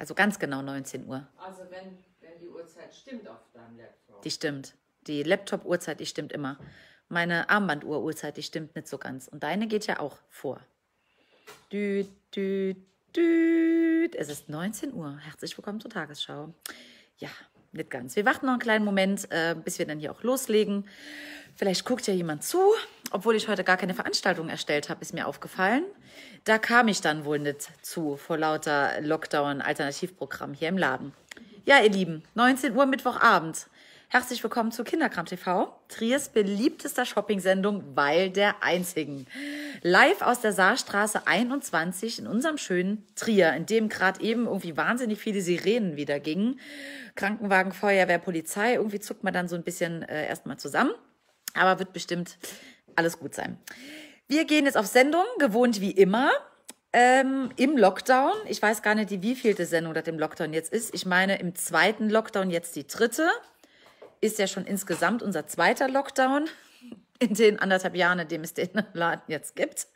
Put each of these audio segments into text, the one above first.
Also ganz genau 19 Uhr. Also wenn, wenn die Uhrzeit stimmt auf deinem Laptop. Die stimmt. Die Laptop-Uhrzeit, die stimmt immer. Meine Armbanduhr-Uhrzeit, die stimmt nicht so ganz. Und deine geht ja auch vor. Dü, dü, dü. Es ist 19 Uhr. Herzlich willkommen zur Tagesschau. Ja, nicht ganz. Wir warten noch einen kleinen Moment, äh, bis wir dann hier auch loslegen. Vielleicht guckt ja jemand zu, obwohl ich heute gar keine Veranstaltung erstellt habe, ist mir aufgefallen. Da kam ich dann wohl nicht zu vor lauter Lockdown-Alternativprogramm hier im Laden. Ja, ihr Lieben, 19 Uhr Mittwochabend. Herzlich willkommen zu Kinderkram TV, Triers beliebtester Shopping-Sendung, weil der einzigen. Live aus der Saarstraße 21 in unserem schönen Trier, in dem gerade eben irgendwie wahnsinnig viele Sirenen wieder gingen. Krankenwagen, Feuerwehr, Polizei, irgendwie zuckt man dann so ein bisschen äh, erstmal zusammen. Aber wird bestimmt alles gut sein. Wir gehen jetzt auf Sendung, gewohnt wie immer. Ähm, Im Lockdown, ich weiß gar nicht, wie wievielte Sendung das im Lockdown jetzt ist. Ich meine, im zweiten Lockdown jetzt die dritte. Ist ja schon insgesamt unser zweiter Lockdown in den anderthalb Jahren, in dem es den Laden jetzt gibt.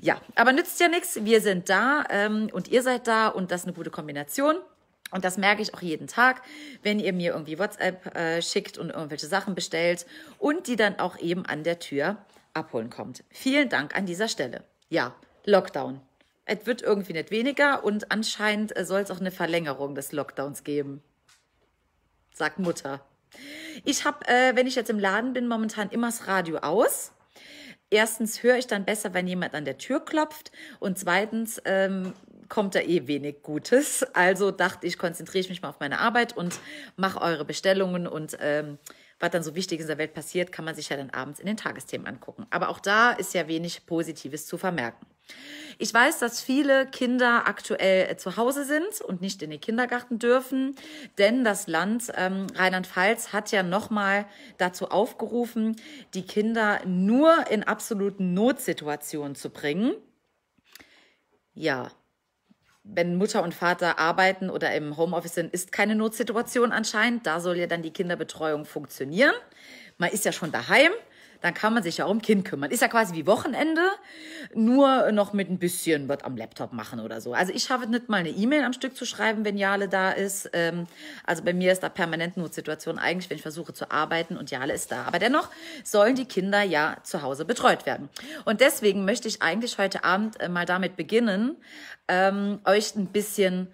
Ja, aber nützt ja nichts. Wir sind da ähm, und ihr seid da und das ist eine gute Kombination. Und das merke ich auch jeden Tag, wenn ihr mir irgendwie WhatsApp äh, schickt und irgendwelche Sachen bestellt und die dann auch eben an der Tür abholen kommt. Vielen Dank an dieser Stelle. Ja, Lockdown. Es wird irgendwie nicht weniger und anscheinend äh, soll es auch eine Verlängerung des Lockdowns geben. Sagt Mutter. Ich habe, äh, wenn ich jetzt im Laden bin, momentan immer das Radio aus. Erstens höre ich dann besser, wenn jemand an der Tür klopft und zweitens ähm, kommt da eh wenig Gutes. Also dachte ich, konzentriere ich mich mal auf meine Arbeit und mache eure Bestellungen und ähm, was dann so wichtig in der Welt passiert, kann man sich ja dann abends in den Tagesthemen angucken. Aber auch da ist ja wenig Positives zu vermerken. Ich weiß, dass viele Kinder aktuell äh, zu Hause sind und nicht in den Kindergarten dürfen, denn das Land ähm, Rheinland-Pfalz hat ja nochmal dazu aufgerufen, die Kinder nur in absoluten Notsituationen zu bringen. Ja, wenn Mutter und Vater arbeiten oder im Homeoffice sind, ist keine Notsituation anscheinend. Da soll ja dann die Kinderbetreuung funktionieren. Man ist ja schon daheim dann kann man sich ja auch um Kind kümmern. Ist ja quasi wie Wochenende, nur noch mit ein bisschen was am Laptop machen oder so. Also ich schaffe nicht mal eine E-Mail am Stück zu schreiben, wenn Jale da ist. Ähm, also bei mir ist da permanent Notsituation eigentlich, wenn ich versuche zu arbeiten und Jale ist da. Aber dennoch sollen die Kinder ja zu Hause betreut werden. Und deswegen möchte ich eigentlich heute Abend äh, mal damit beginnen, ähm, euch ein bisschen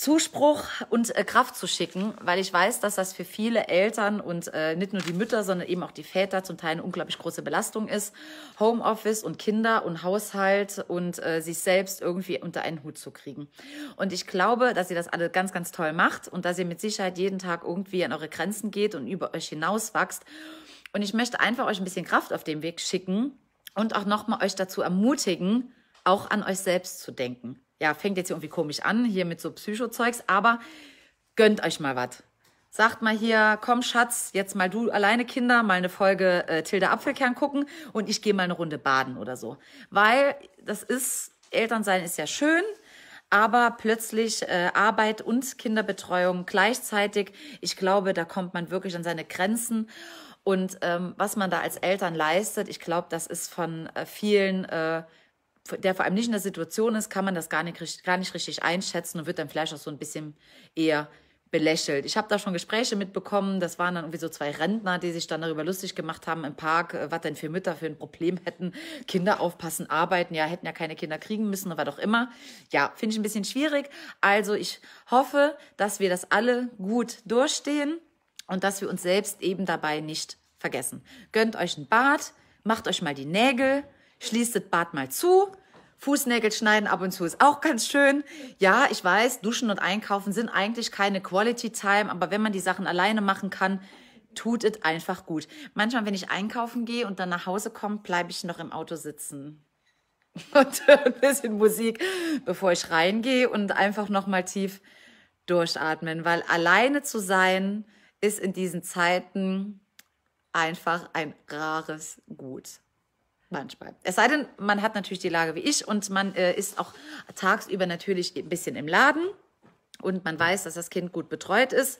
Zuspruch und äh, Kraft zu schicken, weil ich weiß, dass das für viele Eltern und äh, nicht nur die Mütter, sondern eben auch die Väter zum Teil eine unglaublich große Belastung ist, Homeoffice und Kinder und Haushalt und äh, sich selbst irgendwie unter einen Hut zu kriegen. Und ich glaube, dass ihr das alle ganz, ganz toll macht und dass ihr mit Sicherheit jeden Tag irgendwie an eure Grenzen geht und über euch hinaus wächst. Und ich möchte einfach euch ein bisschen Kraft auf den Weg schicken und auch nochmal euch dazu ermutigen, auch an euch selbst zu denken ja, fängt jetzt irgendwie komisch an, hier mit so Psycho-Zeugs, aber gönnt euch mal was. Sagt mal hier, komm Schatz, jetzt mal du alleine Kinder, mal eine Folge äh, Tilda Apfelkern gucken und ich gehe mal eine Runde baden oder so. Weil das ist, Elternsein ist ja schön, aber plötzlich äh, Arbeit und Kinderbetreuung gleichzeitig. Ich glaube, da kommt man wirklich an seine Grenzen. Und ähm, was man da als Eltern leistet, ich glaube, das ist von äh, vielen äh, der vor allem nicht in der Situation ist, kann man das gar nicht, gar nicht richtig einschätzen und wird dann vielleicht auch so ein bisschen eher belächelt. Ich habe da schon Gespräche mitbekommen, das waren dann irgendwie so zwei Rentner, die sich dann darüber lustig gemacht haben im Park, äh, was denn für Mütter für ein Problem hätten, Kinder aufpassen, arbeiten, ja, hätten ja keine Kinder kriegen müssen oder was auch immer. Ja, finde ich ein bisschen schwierig. Also ich hoffe, dass wir das alle gut durchstehen und dass wir uns selbst eben dabei nicht vergessen. Gönnt euch ein Bad, macht euch mal die Nägel, schließt das Bad mal zu Fußnägel schneiden ab und zu ist auch ganz schön. Ja, ich weiß, Duschen und Einkaufen sind eigentlich keine Quality Time, aber wenn man die Sachen alleine machen kann, tut es einfach gut. Manchmal, wenn ich einkaufen gehe und dann nach Hause komme, bleibe ich noch im Auto sitzen und höre ein bisschen Musik, bevor ich reingehe und einfach nochmal tief durchatmen, weil alleine zu sein ist in diesen Zeiten einfach ein rares Gut manchmal. Es sei denn, man hat natürlich die Lage wie ich und man äh, ist auch tagsüber natürlich ein bisschen im Laden und man weiß, dass das Kind gut betreut ist.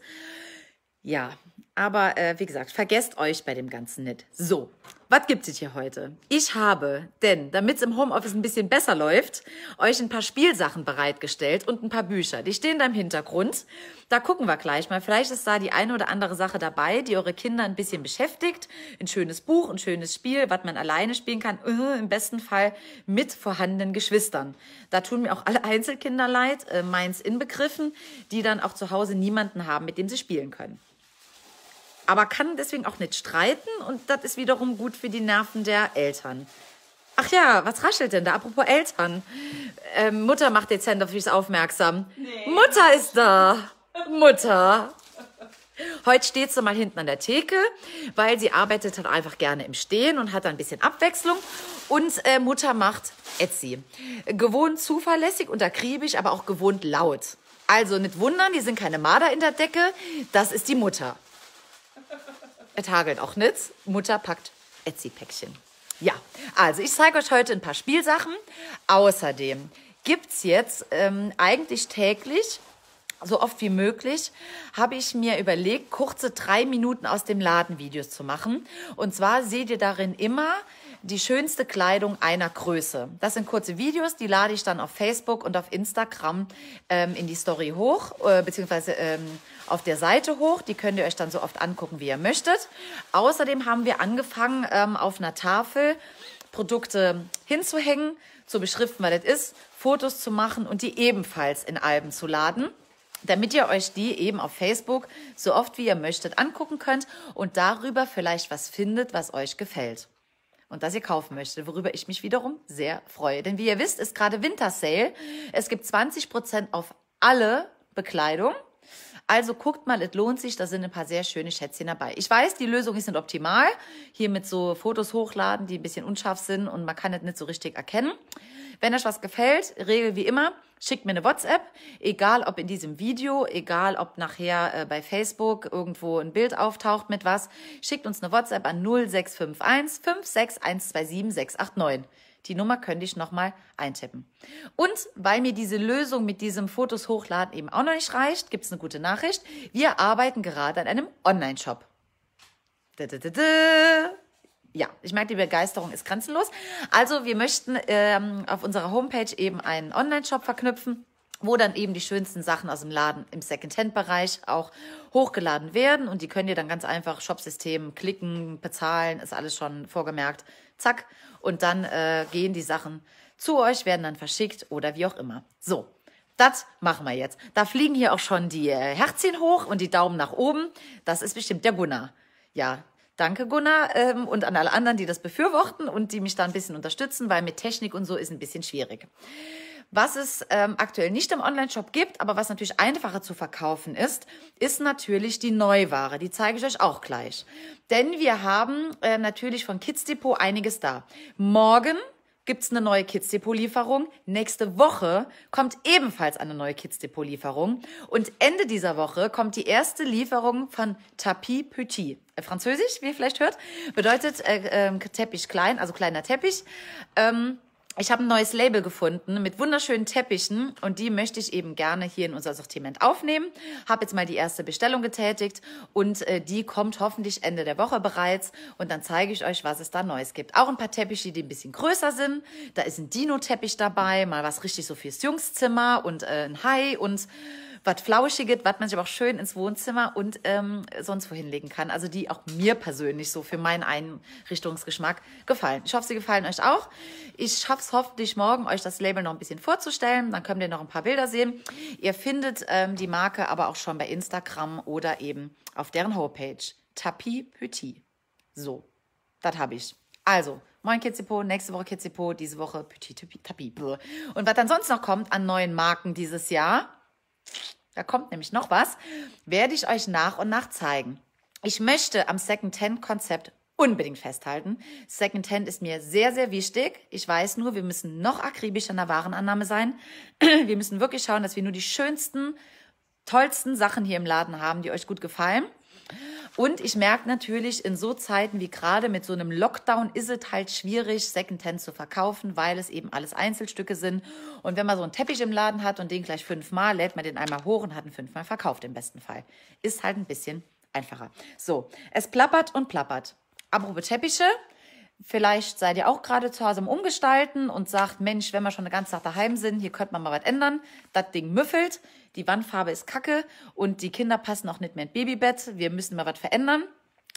Ja, aber äh, wie gesagt, vergesst euch bei dem Ganzen nicht. So, was gibt es hier heute? Ich habe, denn damit es im Homeoffice ein bisschen besser läuft, euch ein paar Spielsachen bereitgestellt und ein paar Bücher. Die stehen da im Hintergrund. Da gucken wir gleich mal. Vielleicht ist da die eine oder andere Sache dabei, die eure Kinder ein bisschen beschäftigt. Ein schönes Buch, ein schönes Spiel, was man alleine spielen kann. Äh, Im besten Fall mit vorhandenen Geschwistern. Da tun mir auch alle Einzelkinder leid, äh, meins inbegriffen, die dann auch zu Hause niemanden haben, mit dem sie spielen können aber kann deswegen auch nicht streiten und das ist wiederum gut für die Nerven der Eltern. Ach ja, was raschelt denn da? Apropos Eltern. Ähm, Mutter macht dezent auf mich aufmerksam. Nee. Mutter ist da. Mutter. Heute steht sie mal hinten an der Theke, weil sie arbeitet halt einfach gerne im Stehen und hat da ein bisschen Abwechslung. Und äh, Mutter macht Etsy. Gewohnt zuverlässig und akribisch, aber auch gewohnt laut. Also nicht wundern, die sind keine Marder in der Decke. Das ist die Mutter es hagelt auch nichts. Mutter packt Etsy-Päckchen. Ja, also ich zeige euch heute ein paar Spielsachen. Außerdem gibt es jetzt ähm, eigentlich täglich, so oft wie möglich, habe ich mir überlegt, kurze drei Minuten aus dem Laden Videos zu machen. Und zwar seht ihr darin immer die schönste Kleidung einer Größe. Das sind kurze Videos, die lade ich dann auf Facebook und auf Instagram ähm, in die Story hoch, äh, beziehungsweise ähm, auf der Seite hoch. Die könnt ihr euch dann so oft angucken, wie ihr möchtet. Außerdem haben wir angefangen, ähm, auf einer Tafel Produkte hinzuhängen, zu beschriften, was das ist, Fotos zu machen und die ebenfalls in Alben zu laden damit ihr euch die eben auf Facebook so oft wie ihr möchtet angucken könnt und darüber vielleicht was findet, was euch gefällt und das ihr kaufen möchtet, worüber ich mich wiederum sehr freue. Denn wie ihr wisst, ist gerade Wintersale. Es gibt 20% auf alle Bekleidung. Also guckt mal, es lohnt sich, da sind ein paar sehr schöne Schätzchen dabei. Ich weiß, die Lösung ist nicht optimal. Hier mit so Fotos hochladen, die ein bisschen unscharf sind und man kann es nicht so richtig erkennen. Wenn euch was gefällt, Regel wie immer, schickt mir eine WhatsApp, egal ob in diesem Video, egal ob nachher äh, bei Facebook irgendwo ein Bild auftaucht mit was, schickt uns eine WhatsApp an 0651 56127 689. Die Nummer könnte ich nochmal eintippen. Und weil mir diese Lösung mit diesem Fotos hochladen eben auch noch nicht reicht, gibt's eine gute Nachricht. Wir arbeiten gerade an einem Online-Shop ja, ich merke, die Begeisterung ist grenzenlos. Also wir möchten ähm, auf unserer Homepage eben einen Online-Shop verknüpfen wo dann eben die schönsten Sachen aus dem Laden im Second-Hand-Bereich auch hochgeladen werden und die könnt ihr dann ganz einfach Shopsystem klicken, bezahlen, ist alles schon vorgemerkt, zack. Und dann äh, gehen die Sachen zu euch, werden dann verschickt oder wie auch immer. So, das machen wir jetzt. Da fliegen hier auch schon die äh, Herzchen hoch und die Daumen nach oben. Das ist bestimmt der Gunnar. Ja, Danke, Gunnar. Ähm, und an alle anderen, die das befürworten und die mich da ein bisschen unterstützen, weil mit Technik und so ist ein bisschen schwierig. Was es ähm, aktuell nicht im Online-Shop gibt, aber was natürlich einfacher zu verkaufen ist, ist natürlich die Neuware. Die zeige ich euch auch gleich. Denn wir haben äh, natürlich von Kids Depot einiges da. Morgen gibt es eine neue Kids Depot Lieferung. Nächste Woche kommt ebenfalls eine neue Kids Depot Lieferung. Und Ende dieser Woche kommt die erste Lieferung von Tapis Petit. Äh, Französisch, wie ihr vielleicht hört, bedeutet äh, äh, Teppich klein, also kleiner Teppich. Ähm, ich habe ein neues Label gefunden mit wunderschönen Teppichen und die möchte ich eben gerne hier in unser Sortiment aufnehmen. Habe jetzt mal die erste Bestellung getätigt und äh, die kommt hoffentlich Ende der Woche bereits und dann zeige ich euch, was es da Neues gibt. Auch ein paar Teppiche, die ein bisschen größer sind. Da ist ein Dino-Teppich dabei, mal was richtig so fürs Jungszimmer und äh, ein Hai und was Flauschiges, was man sich aber auch schön ins Wohnzimmer und ähm, sonst wo hinlegen kann. Also die auch mir persönlich so für meinen Einrichtungsgeschmack gefallen. Ich hoffe, sie gefallen euch auch. Ich schaffe es hoffentlich morgen, euch das Label noch ein bisschen vorzustellen. Dann könnt ihr noch ein paar Bilder sehen. Ihr findet ähm, die Marke aber auch schon bei Instagram oder eben auf deren Homepage. Tapi Petit. So, das habe ich. Also, Moin Kitzipo, nächste Woche Kitzipo, diese Woche Petit Tapi. Und was dann sonst noch kommt an neuen Marken dieses Jahr, da kommt nämlich noch was, werde ich euch nach und nach zeigen. Ich möchte am Second-Hand-Konzept unbedingt festhalten. Second-Hand ist mir sehr, sehr wichtig. Ich weiß nur, wir müssen noch akribisch an der Warenannahme sein. Wir müssen wirklich schauen, dass wir nur die schönsten, tollsten Sachen hier im Laden haben, die euch gut gefallen. Und ich merke natürlich, in so Zeiten wie gerade mit so einem Lockdown ist es halt schwierig, Secondhand zu verkaufen, weil es eben alles Einzelstücke sind. Und wenn man so einen Teppich im Laden hat und den gleich fünfmal, lädt man den einmal hoch und hat ihn fünfmal verkauft im besten Fall. Ist halt ein bisschen einfacher. So, es plappert und plappert. Apropos Teppiche, Vielleicht seid ihr auch gerade zu Hause am Umgestalten und sagt, Mensch, wenn wir schon eine ganze Nacht daheim sind, hier könnte man mal was ändern. Das Ding müffelt, die Wandfarbe ist kacke und die Kinder passen auch nicht mehr ins Babybett. Wir müssen mal was verändern.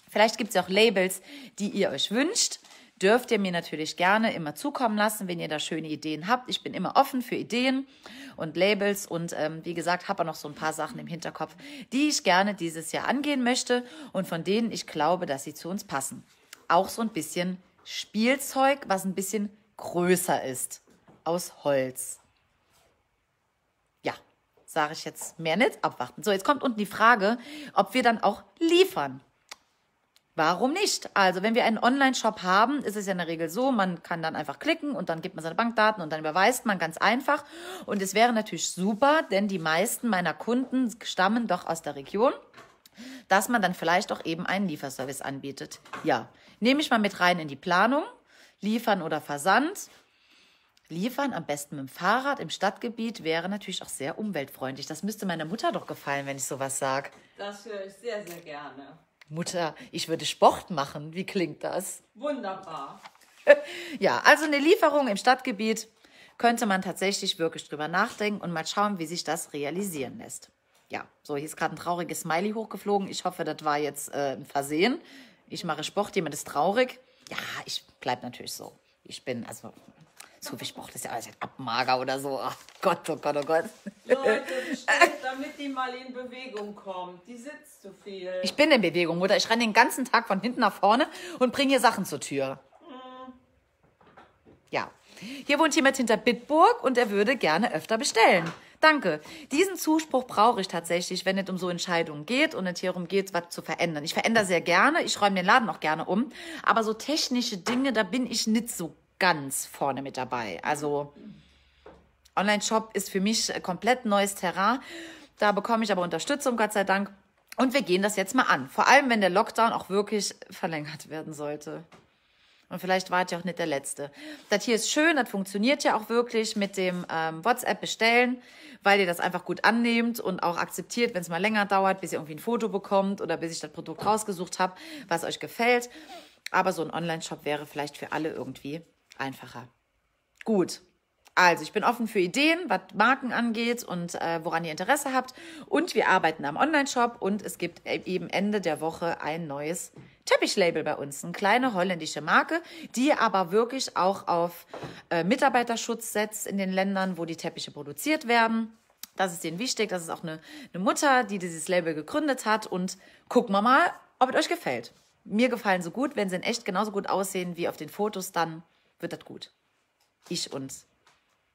Vielleicht gibt es ja auch Labels, die ihr euch wünscht. Dürft ihr mir natürlich gerne immer zukommen lassen, wenn ihr da schöne Ideen habt. Ich bin immer offen für Ideen und Labels und ähm, wie gesagt, habe auch noch so ein paar Sachen im Hinterkopf, die ich gerne dieses Jahr angehen möchte und von denen ich glaube, dass sie zu uns passen. Auch so ein bisschen Spielzeug, was ein bisschen größer ist, aus Holz. Ja, sage ich jetzt mehr nicht, abwarten. So, jetzt kommt unten die Frage, ob wir dann auch liefern. Warum nicht? Also, wenn wir einen Online-Shop haben, ist es ja in der Regel so, man kann dann einfach klicken und dann gibt man seine Bankdaten und dann überweist man ganz einfach. Und es wäre natürlich super, denn die meisten meiner Kunden stammen doch aus der Region, dass man dann vielleicht auch eben einen Lieferservice anbietet. Ja. Nehme ich mal mit rein in die Planung, liefern oder Versand. Liefern am besten mit dem Fahrrad im Stadtgebiet wäre natürlich auch sehr umweltfreundlich. Das müsste meiner Mutter doch gefallen, wenn ich sowas sage. Das höre ich sehr, sehr gerne. Mutter, ich würde Sport machen. Wie klingt das? Wunderbar. ja, also eine Lieferung im Stadtgebiet könnte man tatsächlich wirklich drüber nachdenken und mal schauen, wie sich das realisieren lässt. Ja, so, hier ist gerade ein trauriges Smiley hochgeflogen. Ich hoffe, das war jetzt äh, ein Versehen ich mache Sport, jemand ist traurig. Ja, ich bleibe natürlich so. Ich bin, also, so viel Sport ist ja alles Abmager oder so. Ach Gott, oh Gott, oh Gott. Leute, damit die mal in Bewegung kommt. Die sitzt zu viel. Ich bin in Bewegung, Mutter. Ich renne den ganzen Tag von hinten nach vorne und bringe hier Sachen zur Tür. Mhm. Ja. Hier wohnt jemand hinter Bitburg und er würde gerne öfter bestellen. Danke. Diesen Zuspruch brauche ich tatsächlich, wenn es um so Entscheidungen geht und es hier um geht, was zu verändern. Ich verändere sehr gerne, ich räume den Laden auch gerne um, aber so technische Dinge, da bin ich nicht so ganz vorne mit dabei. Also Online-Shop ist für mich komplett neues Terrain. Da bekomme ich aber Unterstützung, Gott sei Dank. Und wir gehen das jetzt mal an. Vor allem, wenn der Lockdown auch wirklich verlängert werden sollte. Und vielleicht war es ja auch nicht der letzte. Das hier ist schön, das funktioniert ja auch wirklich mit dem ähm, WhatsApp bestellen weil ihr das einfach gut annehmt und auch akzeptiert, wenn es mal länger dauert, bis ihr irgendwie ein Foto bekommt oder bis ich das Produkt rausgesucht habe, was euch gefällt. Aber so ein Online-Shop wäre vielleicht für alle irgendwie einfacher. Gut, also, ich bin offen für Ideen, was Marken angeht und äh, woran ihr Interesse habt. Und wir arbeiten am Online-Shop und es gibt e-, eben Ende der Woche ein neues Teppichlabel bei uns. Eine kleine holländische Marke, die aber wirklich auch auf äh, Mitarbeiterschutz setzt in den Ländern, wo die Teppiche produziert werden. Das ist denen wichtig. Das ist auch eine, eine Mutter, die dieses Label gegründet hat. Und gucken wir mal, ob es euch gefällt. Mir gefallen so gut. Wenn sie in echt genauso gut aussehen wie auf den Fotos, dann wird das gut. Ich und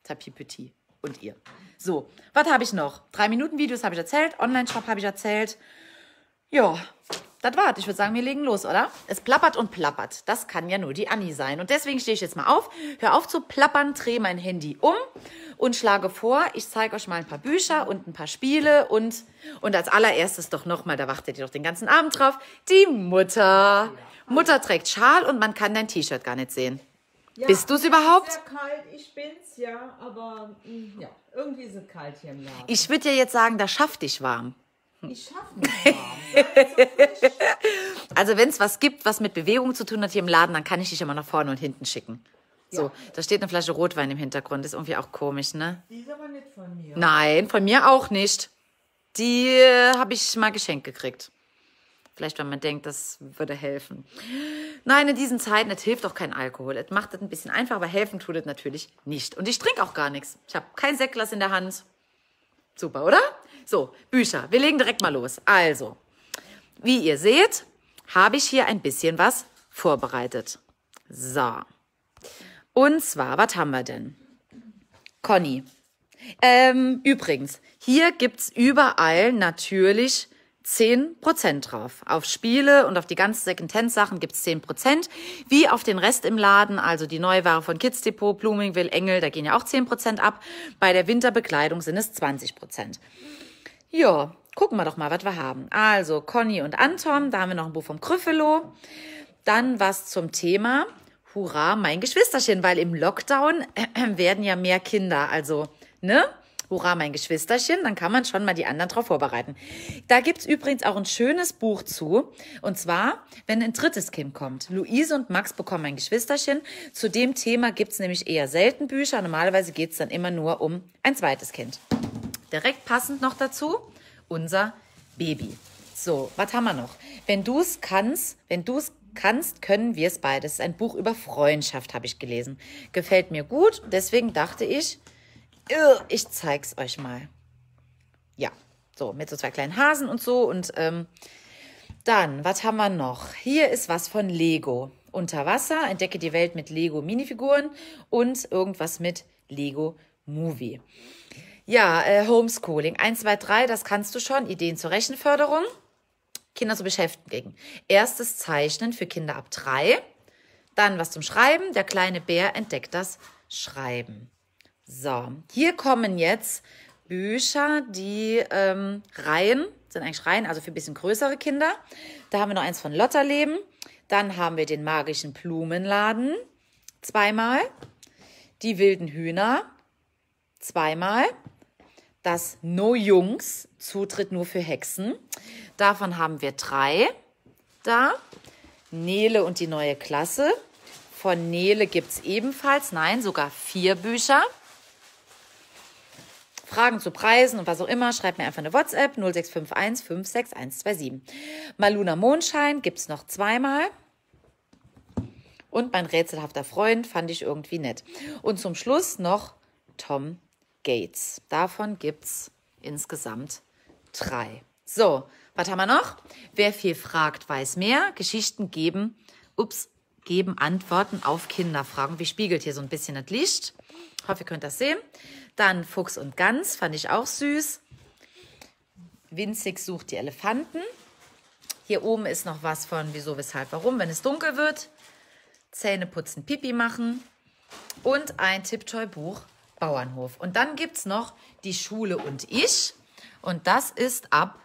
Tapir Petit und ihr. So, was habe ich noch? Drei Minuten Videos habe ich erzählt, Online-Shop habe ich erzählt. Ja, das war's. Ich würde sagen, wir legen los, oder? Es plappert und plappert. Das kann ja nur die Annie sein. Und deswegen stehe ich jetzt mal auf, hör auf zu plappern, drehe mein Handy um und schlage vor, ich zeige euch mal ein paar Bücher und ein paar Spiele und, und als allererstes doch nochmal, da wartet ihr doch den ganzen Abend drauf, die Mutter. Mutter trägt Schal und man kann dein T-Shirt gar nicht sehen. Ja, Bist du es überhaupt? Sehr kalt, ich bin's, ja, aber mh, mm, ja, irgendwie ist es kalt hier im Laden. Ich würde dir jetzt sagen, da schaff dich warm. Ich schaff mich warm. So also wenn es was gibt, was mit Bewegung zu tun hat hier im Laden, dann kann ich dich immer nach vorne und hinten schicken. So, ja. da steht eine Flasche Rotwein im Hintergrund. Ist irgendwie auch komisch, ne? Die ist aber nicht von mir. Nein, von mir auch nicht. Die äh, habe ich mal geschenkt gekriegt. Vielleicht, wenn man denkt, das würde helfen. Nein, in diesen Zeiten, es hilft auch kein Alkohol. Es macht es ein bisschen einfach, aber helfen tut es natürlich nicht. Und ich trinke auch gar nichts. Ich habe kein Sektglas in der Hand. Super, oder? So, Bücher. Wir legen direkt mal los. Also, wie ihr seht, habe ich hier ein bisschen was vorbereitet. So. Und zwar, was haben wir denn? Conny. Ähm, übrigens, hier gibt es überall natürlich 10 Prozent drauf. Auf Spiele und auf die ganzen second Secondhand-Sachen gibt's 10 Prozent. Wie auf den Rest im Laden, also die Neuware von Kids Depot, Bloomingville, Engel, da gehen ja auch 10 Prozent ab. Bei der Winterbekleidung sind es 20 Prozent. Ja, gucken wir doch mal, was wir haben. Also Conny und Anton, da haben wir noch ein Buch vom Krüffelo. Dann was zum Thema. Hurra, mein Geschwisterchen, weil im Lockdown werden ja mehr Kinder, also ne? Hurra, mein Geschwisterchen, dann kann man schon mal die anderen darauf vorbereiten. Da gibt es übrigens auch ein schönes Buch zu. Und zwar, wenn ein drittes Kind kommt. Luise und Max bekommen ein Geschwisterchen. Zu dem Thema gibt es nämlich eher selten Bücher. Normalerweise geht es dann immer nur um ein zweites Kind. Direkt passend noch dazu, unser Baby. So, was haben wir noch? Wenn du es kannst, wenn du es kannst, können wir es beides. Ein Buch über Freundschaft habe ich gelesen. Gefällt mir gut, deswegen dachte ich, ich zeig's euch mal. Ja, so, mit so zwei kleinen Hasen und so. Und ähm, dann, was haben wir noch? Hier ist was von Lego. Unter Wasser, entdecke die Welt mit Lego Minifiguren und irgendwas mit Lego Movie. Ja, äh, Homeschooling. 1, 2, 3, das kannst du schon. Ideen zur Rechenförderung. Kinder zu beschäftigen. Erstes Zeichnen für Kinder ab drei. Dann was zum Schreiben. Der kleine Bär entdeckt das Schreiben. So, hier kommen jetzt Bücher, die ähm, Reihen, sind eigentlich Reihen, also für ein bisschen größere Kinder. Da haben wir noch eins von Lotterleben. Dann haben wir den magischen Blumenladen, zweimal. Die wilden Hühner, zweimal. Das No Jungs, Zutritt nur für Hexen. Davon haben wir drei da. Nele und die neue Klasse. Von Nele gibt es ebenfalls, nein, sogar vier Bücher. Fragen zu Preisen und was auch immer, schreibt mir einfach eine WhatsApp 0651 56127. Maluna Mondschein gibt es noch zweimal. Und mein rätselhafter Freund fand ich irgendwie nett. Und zum Schluss noch Tom Gates. Davon gibt es insgesamt drei. So, was haben wir noch? Wer viel fragt, weiß mehr. Geschichten geben, ups, geben Antworten auf Kinderfragen. Wie spiegelt hier so ein bisschen das Licht? Ich hoffe, ihr könnt das sehen. Dann Fuchs und Gans fand ich auch süß. Winzig sucht die Elefanten. Hier oben ist noch was von wieso, weshalb, warum, wenn es dunkel wird. Zähne putzen, Pipi machen. Und ein Tipptoy-Buch Bauernhof. Und dann gibt es noch die Schule und ich. Und das ist ab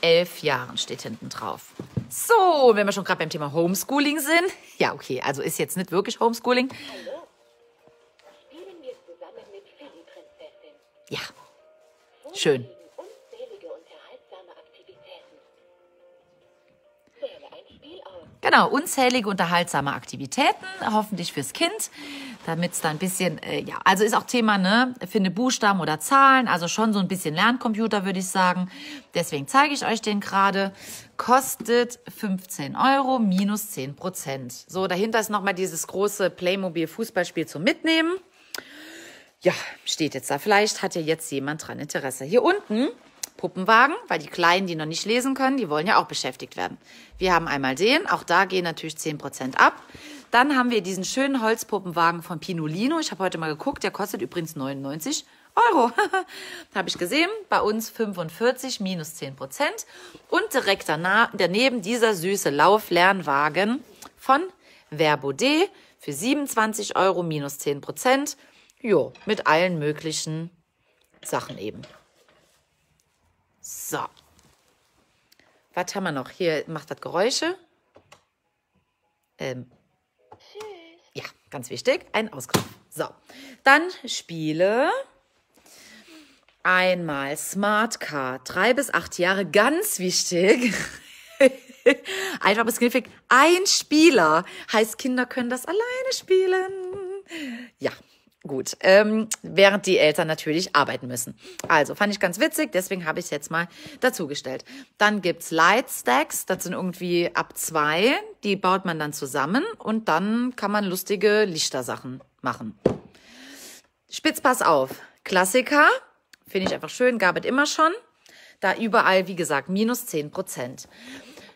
elf Jahren, steht hinten drauf. So, wenn wir schon gerade beim Thema Homeschooling sind. Ja, okay, also ist jetzt nicht wirklich Homeschooling, Ja. Schön. Genau, unzählige unterhaltsame Aktivitäten, hoffentlich fürs Kind, damit es da ein bisschen, äh, ja, also ist auch Thema, ne, finde Buchstaben oder Zahlen, also schon so ein bisschen Lerncomputer, würde ich sagen. Deswegen zeige ich euch den gerade. Kostet 15 Euro minus 10 Prozent. So, dahinter ist nochmal dieses große Playmobil-Fußballspiel zum Mitnehmen ja, steht jetzt da. Vielleicht hat ja jetzt jemand dran Interesse. Hier unten Puppenwagen, weil die Kleinen, die noch nicht lesen können, die wollen ja auch beschäftigt werden. Wir haben einmal den, auch da gehen natürlich 10% ab. Dann haben wir diesen schönen Holzpuppenwagen von Pinolino. Ich habe heute mal geguckt, der kostet übrigens 99 Euro. habe ich gesehen, bei uns 45 minus 10%. Und direkt daneben dieser süße Lauflernwagen von Verbo D für 27 Euro minus 10%. Jo, mit allen möglichen Sachen eben. So. Was haben wir noch? Hier macht das Geräusche. Ähm. Ja, ganz wichtig. Ein Ausgriff. So. Dann Spiele. Einmal Smart Car. Drei bis acht Jahre. Ganz wichtig. Einfach bis knifflig. Ein Spieler. Heißt, Kinder können das alleine spielen. Ja gut, ähm, während die Eltern natürlich arbeiten müssen. Also fand ich ganz witzig, deswegen habe ich es jetzt mal dazugestellt. Dann gibt's Light Stacks, das sind irgendwie ab zwei, die baut man dann zusammen und dann kann man lustige Lichtersachen machen. Spitzpass auf, Klassiker, finde ich einfach schön, gab es immer schon. Da überall, wie gesagt, minus zehn Prozent.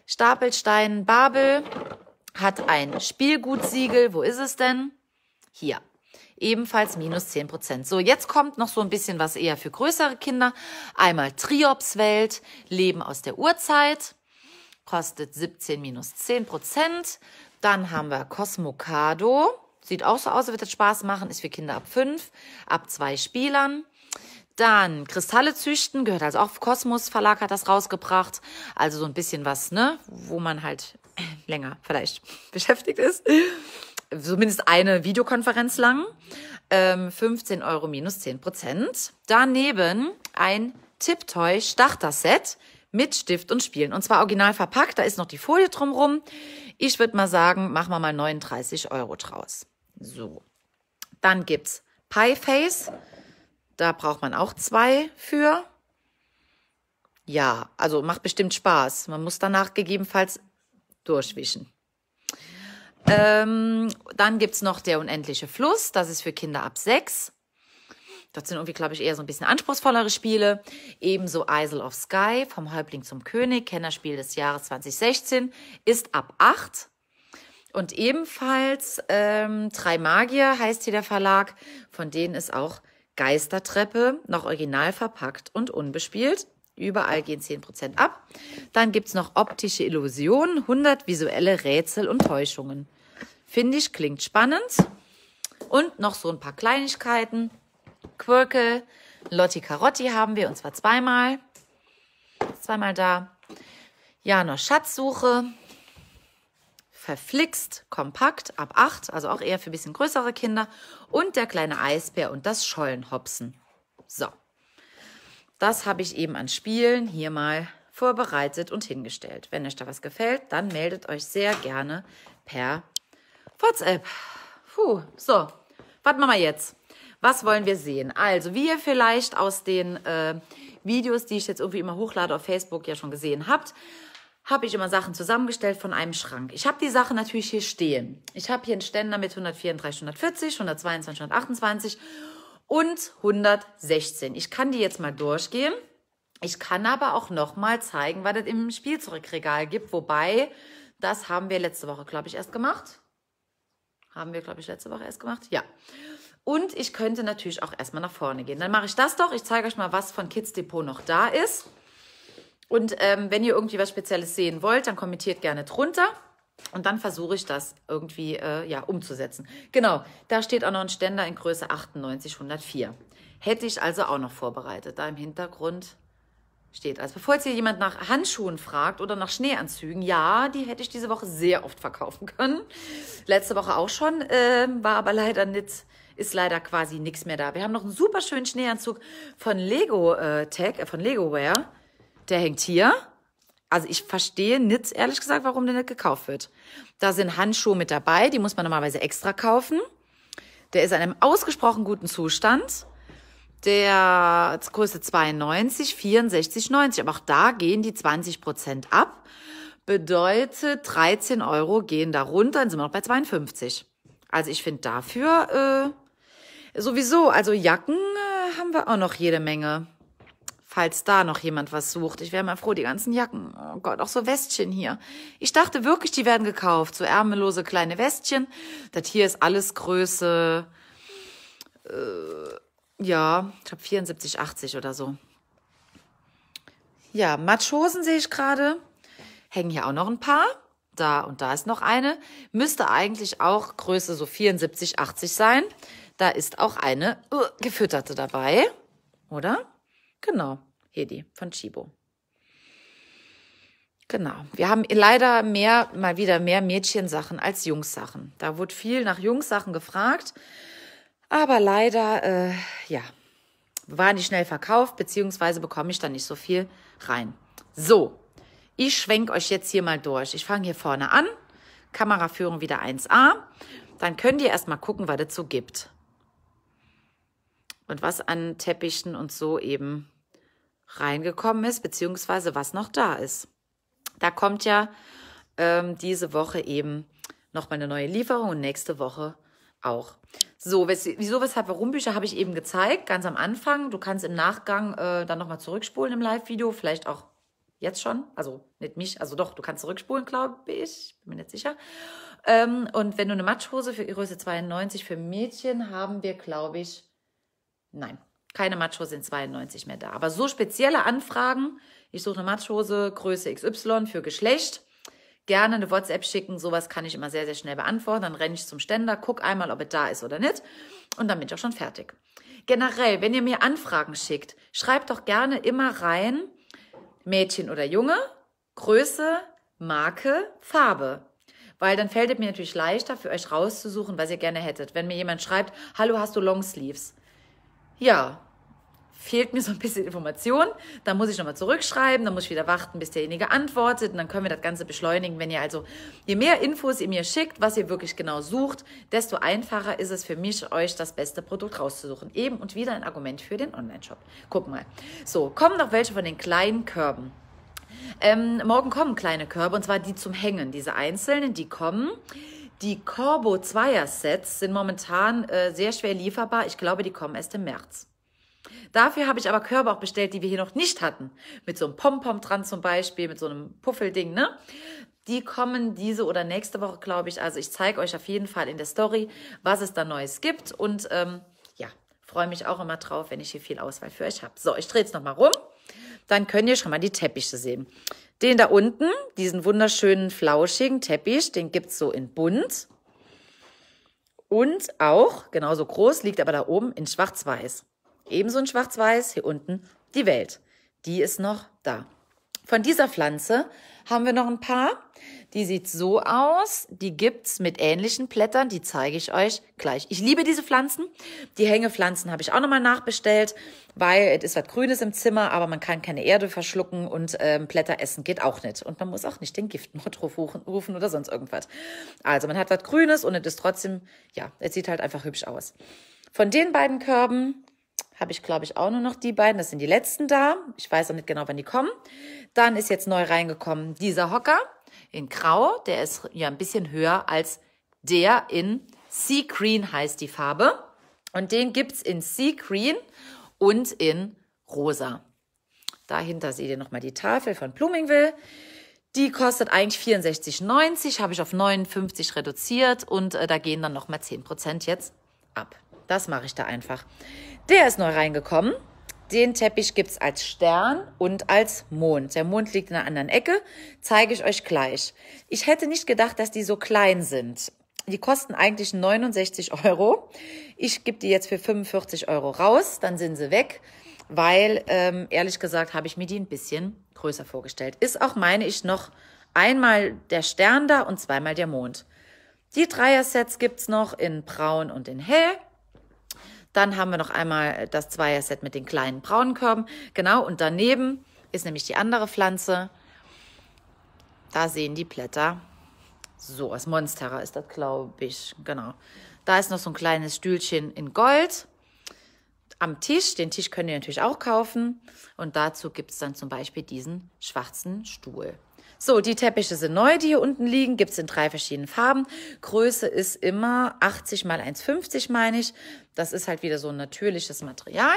Stapelstein Babel hat ein Spielgutsiegel. Wo ist es denn? Hier ebenfalls minus 10 Prozent. So, jetzt kommt noch so ein bisschen was eher für größere Kinder. Einmal Triopswelt, Leben aus der Urzeit, kostet 17 minus 10 Prozent. Dann haben wir Cosmocado, sieht auch so aus, wird das Spaß machen, ist für Kinder ab 5, ab 2 Spielern. Dann Kristalle züchten, gehört also auch Kosmos Verlag hat das rausgebracht. Also so ein bisschen was, ne, wo man halt länger vielleicht beschäftigt ist zumindest eine Videokonferenz lang. Ähm, 15 Euro minus 10 Prozent. Daneben ein Tipptoy Starter-Set mit Stift und Spielen. Und zwar original verpackt, da ist noch die Folie drumrum. Ich würde mal sagen, machen wir mal 39 Euro draus. So, dann gibt's Pie Face. Da braucht man auch zwei für. Ja, also macht bestimmt Spaß. Man muss danach gegebenenfalls durchwischen. Ähm, dann es noch Der unendliche Fluss. Das ist für Kinder ab sechs. Das sind irgendwie, glaube ich, eher so ein bisschen anspruchsvollere Spiele. Ebenso Isle of Sky, Vom Häuptling zum König, Kennerspiel des Jahres 2016, ist ab acht. Und ebenfalls ähm, Drei Magier heißt hier der Verlag. Von denen ist auch Geistertreppe, noch original verpackt und unbespielt. Überall gehen 10% ab. Dann gibt es noch optische Illusionen, 100 visuelle Rätsel und Täuschungen. Finde ich, klingt spannend. Und noch so ein paar Kleinigkeiten. Quirke, Lotti Carotti haben wir, und zwar zweimal. Zweimal da. Ja, Schatzsuche. Verflixt, kompakt, ab 8, also auch eher für ein bisschen größere Kinder. Und der kleine Eisbär und das Schollenhopsen. So, das habe ich eben an Spielen hier mal vorbereitet und hingestellt. Wenn euch da was gefällt, dann meldet euch sehr gerne per WhatsApp. Puh, so. Was machen wir jetzt? Was wollen wir sehen? Also, wie ihr vielleicht aus den äh, Videos, die ich jetzt irgendwie immer hochlade auf Facebook, ja schon gesehen habt, habe ich immer Sachen zusammengestellt von einem Schrank. Ich habe die Sachen natürlich hier stehen. Ich habe hier einen Ständer mit 134, 140, 122, 128 und 116. Ich kann die jetzt mal durchgehen. Ich kann aber auch nochmal zeigen, was es im Spielzeugregal gibt. Wobei, das haben wir letzte Woche, glaube ich, erst gemacht. Haben wir, glaube ich, letzte Woche erst gemacht. Ja. Und ich könnte natürlich auch erstmal nach vorne gehen. Dann mache ich das doch. Ich zeige euch mal, was von Kids Depot noch da ist. Und ähm, wenn ihr irgendwie was Spezielles sehen wollt, dann kommentiert gerne drunter. Und dann versuche ich das irgendwie äh, ja, umzusetzen. Genau, da steht auch noch ein Ständer in Größe 98 104. Hätte ich also auch noch vorbereitet. Da im Hintergrund steht. Also bevor jetzt hier jemand nach Handschuhen fragt oder nach Schneeanzügen, ja, die hätte ich diese Woche sehr oft verkaufen können. Letzte Woche auch schon, äh, war aber leider nicht, ist leider quasi nichts mehr da. Wir haben noch einen super schönen Schneeanzug von Lego äh, Tech, äh, von Lego Wear. Der hängt hier. Also ich verstehe nicht, ehrlich gesagt, warum der nicht gekauft wird. Da sind Handschuhe mit dabei, die muss man normalerweise extra kaufen. Der ist in einem ausgesprochen guten Zustand der Größe 92, 64, 90. Aber auch da gehen die 20 Prozent ab. Bedeutet, 13 Euro gehen da runter, dann sind wir noch bei 52. Also ich finde dafür äh, sowieso, also Jacken äh, haben wir auch noch jede Menge. Falls da noch jemand was sucht. Ich wäre mal froh, die ganzen Jacken. Oh Gott, auch so Westchen hier. Ich dachte wirklich, die werden gekauft. So ärmellose kleine Westchen. Das hier ist alles Größe. Äh, ja, ich glaube 74, 80 oder so. Ja, Matschhosen sehe ich gerade. Hängen hier auch noch ein paar. Da und da ist noch eine. Müsste eigentlich auch Größe so 74, 80 sein. Da ist auch eine uh, gefütterte dabei. Oder? Genau. Hier die von Chibo. Genau. Wir haben leider mehr, mal wieder mehr Mädchensachen als Jungssachen. Da wurde viel nach Jungssachen gefragt. Aber leider, äh, ja, war nicht schnell verkauft, beziehungsweise bekomme ich da nicht so viel rein. So, ich schwenke euch jetzt hier mal durch. Ich fange hier vorne an, Kameraführung wieder 1a. Dann könnt ihr erstmal gucken, was es so gibt. Und was an Teppichen und so eben reingekommen ist, beziehungsweise was noch da ist. Da kommt ja ähm, diese Woche eben nochmal eine neue Lieferung und nächste Woche auch. So, wes wieso, weshalb, warum Bücher habe ich eben gezeigt, ganz am Anfang. Du kannst im Nachgang äh, dann nochmal zurückspulen im Live-Video, vielleicht auch jetzt schon. Also nicht mich, also doch, du kannst zurückspulen, glaube ich, bin mir nicht sicher. Ähm, und wenn du eine Matschhose für Größe 92 für Mädchen haben wir, glaube ich, nein, keine Matschhose in 92 mehr da. Aber so spezielle Anfragen, ich suche eine Matschhose Größe XY für Geschlecht gerne eine WhatsApp schicken. Sowas kann ich immer sehr, sehr schnell beantworten. Dann renne ich zum Ständer, gucke einmal, ob es da ist oder nicht. Und dann bin ich auch schon fertig. Generell, wenn ihr mir Anfragen schickt, schreibt doch gerne immer rein, Mädchen oder Junge, Größe, Marke, Farbe. Weil dann fällt es mir natürlich leichter, für euch rauszusuchen, was ihr gerne hättet. Wenn mir jemand schreibt, hallo, hast du Longsleeves? Ja, fehlt mir so ein bisschen Information. Da muss ich nochmal zurückschreiben, dann muss ich wieder warten, bis derjenige antwortet und dann können wir das Ganze beschleunigen. Wenn ihr also, je mehr Infos ihr mir schickt, was ihr wirklich genau sucht, desto einfacher ist es für mich, euch das beste Produkt rauszusuchen. Eben und wieder ein Argument für den Online-Shop. Guck mal. So, kommen noch welche von den kleinen Körben. Ähm, morgen kommen kleine Körbe und zwar die zum Hängen. Diese einzelnen, die kommen. Die Corbo Zweier Sets sind momentan äh, sehr schwer lieferbar. Ich glaube, die kommen erst im März. Dafür habe ich aber Körbe auch bestellt, die wir hier noch nicht hatten. Mit so einem Pompom dran zum Beispiel, mit so einem Puffelding, ne? Die kommen diese oder nächste Woche, glaube ich. Also ich zeige euch auf jeden Fall in der Story, was es da Neues gibt. Und ähm, ja, freue mich auch immer drauf, wenn ich hier viel Auswahl für euch habe. So, ich drehe es nochmal rum. Dann könnt ihr schon mal die Teppiche sehen. Den da unten, diesen wunderschönen, flauschigen Teppich, den gibt es so in bunt. Und auch, genauso groß, liegt aber da oben in schwarz-weiß. Ebenso in Schwarz-Weiß, hier unten die Welt. Die ist noch da. Von dieser Pflanze haben wir noch ein paar. Die sieht so aus. Die gibt es mit ähnlichen Blättern. Die zeige ich euch gleich. Ich liebe diese Pflanzen. Die Hängepflanzen habe ich auch nochmal nachbestellt, weil es ist was Grünes im Zimmer, aber man kann keine Erde verschlucken und ähm, Blätter essen geht auch nicht. Und man muss auch nicht den Giftmord rufen oder sonst irgendwas. Also man hat was Grünes und es ist trotzdem, ja, es sieht halt einfach hübsch aus. Von den beiden Körben habe ich, glaube ich, auch nur noch die beiden. Das sind die letzten da. Ich weiß auch nicht genau, wann die kommen. Dann ist jetzt neu reingekommen dieser Hocker in Grau. Der ist ja ein bisschen höher als der in Sea Green heißt die Farbe. Und den gibt es in Sea Green und in Rosa. Dahinter seht ihr nochmal die Tafel von Bloomingville. Die kostet eigentlich 64,90, habe ich auf 59 reduziert und äh, da gehen dann nochmal 10% jetzt ab. Das mache ich da einfach. Der ist neu reingekommen. Den Teppich gibt es als Stern und als Mond. Der Mond liegt in einer anderen Ecke, zeige ich euch gleich. Ich hätte nicht gedacht, dass die so klein sind. Die kosten eigentlich 69 Euro. Ich gebe die jetzt für 45 Euro raus, dann sind sie weg, weil ähm, ehrlich gesagt habe ich mir die ein bisschen größer vorgestellt. Ist auch, meine ich, noch einmal der Stern da und zweimal der Mond. Die Dreier-Sets gibt es noch in braun und in hell. Dann haben wir noch einmal das Zweier-Set mit den kleinen braunen Körben. Genau, und daneben ist nämlich die andere Pflanze. Da sehen die Blätter so aus. Monstera ist das, glaube ich. Genau. Da ist noch so ein kleines Stühlchen in Gold am Tisch. Den Tisch könnt ihr natürlich auch kaufen. Und dazu gibt es dann zum Beispiel diesen schwarzen Stuhl. So, die Teppiche sind neu, die hier unten liegen, Gibt es in drei verschiedenen Farben. Größe ist immer 80 x 1,50 meine ich. Das ist halt wieder so ein natürliches Material.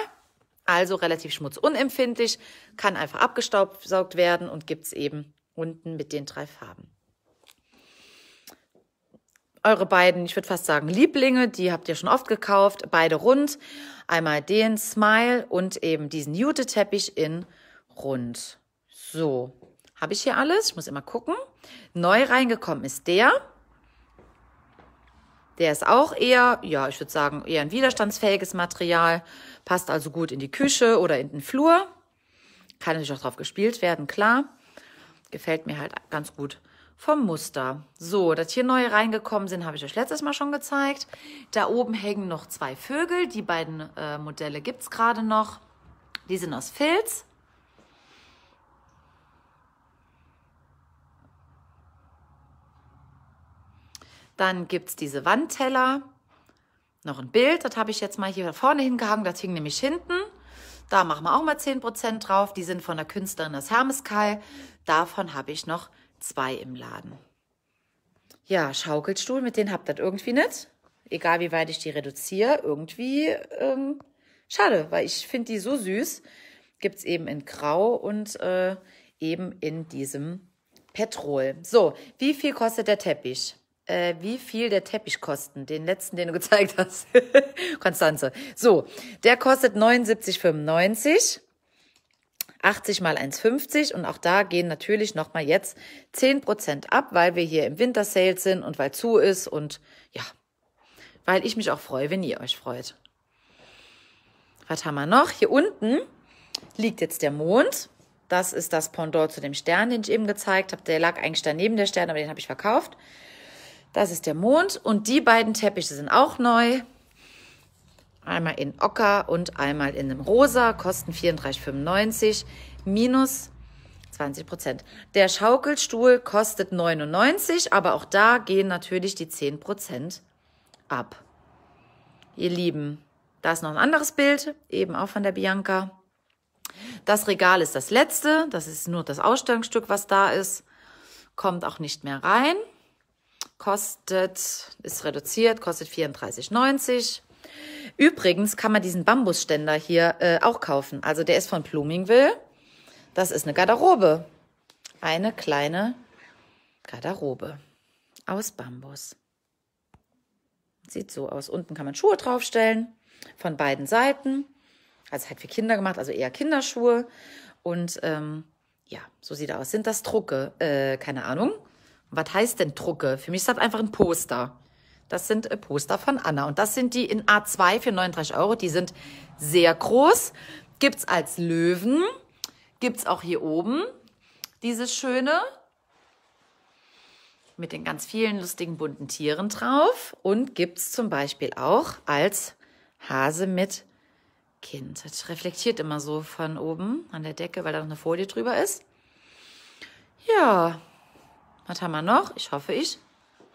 Also relativ schmutzunempfindlich, kann einfach abgestaubt werden und gibt es eben unten mit den drei Farben. Eure beiden, ich würde fast sagen Lieblinge, die habt ihr schon oft gekauft, beide rund. Einmal den Smile und eben diesen Jute-Teppich in rund. So, habe ich hier alles? Ich muss immer gucken. Neu reingekommen ist der. Der ist auch eher, ja, ich würde sagen, eher ein widerstandsfähiges Material. Passt also gut in die Küche oder in den Flur. Kann natürlich auch drauf gespielt werden, klar. Gefällt mir halt ganz gut vom Muster. So, dass hier neue reingekommen sind, habe ich euch letztes Mal schon gezeigt. Da oben hängen noch zwei Vögel. Die beiden äh, Modelle gibt es gerade noch. Die sind aus Filz. Dann gibt es diese Wandteller. Noch ein Bild, das habe ich jetzt mal hier vorne hingehangen, das hing nämlich hinten. Da machen wir auch mal 10% drauf. Die sind von der Künstlerin das Hermeskeil. Davon habe ich noch zwei im Laden. Ja, Schaukelstuhl, mit denen habt ihr das irgendwie nicht. Egal wie weit ich die reduziere, irgendwie ähm, schade, weil ich finde die so süß. Gibt es eben in Grau und äh, eben in diesem Petrol. So, wie viel kostet der Teppich? äh, wie viel der Teppich kosten. Den letzten, den du gezeigt hast. Konstanze. So, der kostet 79,95. 80 mal 1,50 und auch da gehen natürlich nochmal jetzt 10% ab, weil wir hier im Winter Sale sind und weil zu ist und ja, weil ich mich auch freue, wenn ihr euch freut. Was haben wir noch? Hier unten liegt jetzt der Mond. Das ist das Pendant zu dem Stern, den ich eben gezeigt habe. Der lag eigentlich daneben der Stern, aber den habe ich verkauft. Das ist der Mond und die beiden Teppiche sind auch neu. Einmal in Ocker und einmal in einem Rosa, kosten 34,95 minus 20 Prozent. Der Schaukelstuhl kostet 99, aber auch da gehen natürlich die 10 Prozent ab. Ihr Lieben, da ist noch ein anderes Bild, eben auch von der Bianca. Das Regal ist das letzte, das ist nur das Ausstellungsstück, was da ist, kommt auch nicht mehr rein kostet, ist reduziert, kostet 34,90. Übrigens kann man diesen Bambusständer hier äh, auch kaufen. Also der ist von Bloomingville. Das ist eine Garderobe. Eine kleine Garderobe aus Bambus. Sieht so aus. Unten kann man Schuhe draufstellen von beiden Seiten. Also halt für Kinder gemacht, also eher Kinderschuhe. Und ähm, ja, so sieht er aus. Sind das Drucke? Äh, keine Ahnung was heißt denn Drucke? Für mich ist das einfach ein Poster. Das sind äh, Poster von Anna. Und das sind die in A2 für 39 Euro. Die sind sehr groß. Gibt es als Löwen. Gibt es auch hier oben. Dieses schöne. Mit den ganz vielen lustigen bunten Tieren drauf. Und gibt es zum Beispiel auch als Hase mit Kind. Das reflektiert immer so von oben an der Decke, weil da noch eine Folie drüber ist. Ja, was haben wir noch? Ich hoffe, ich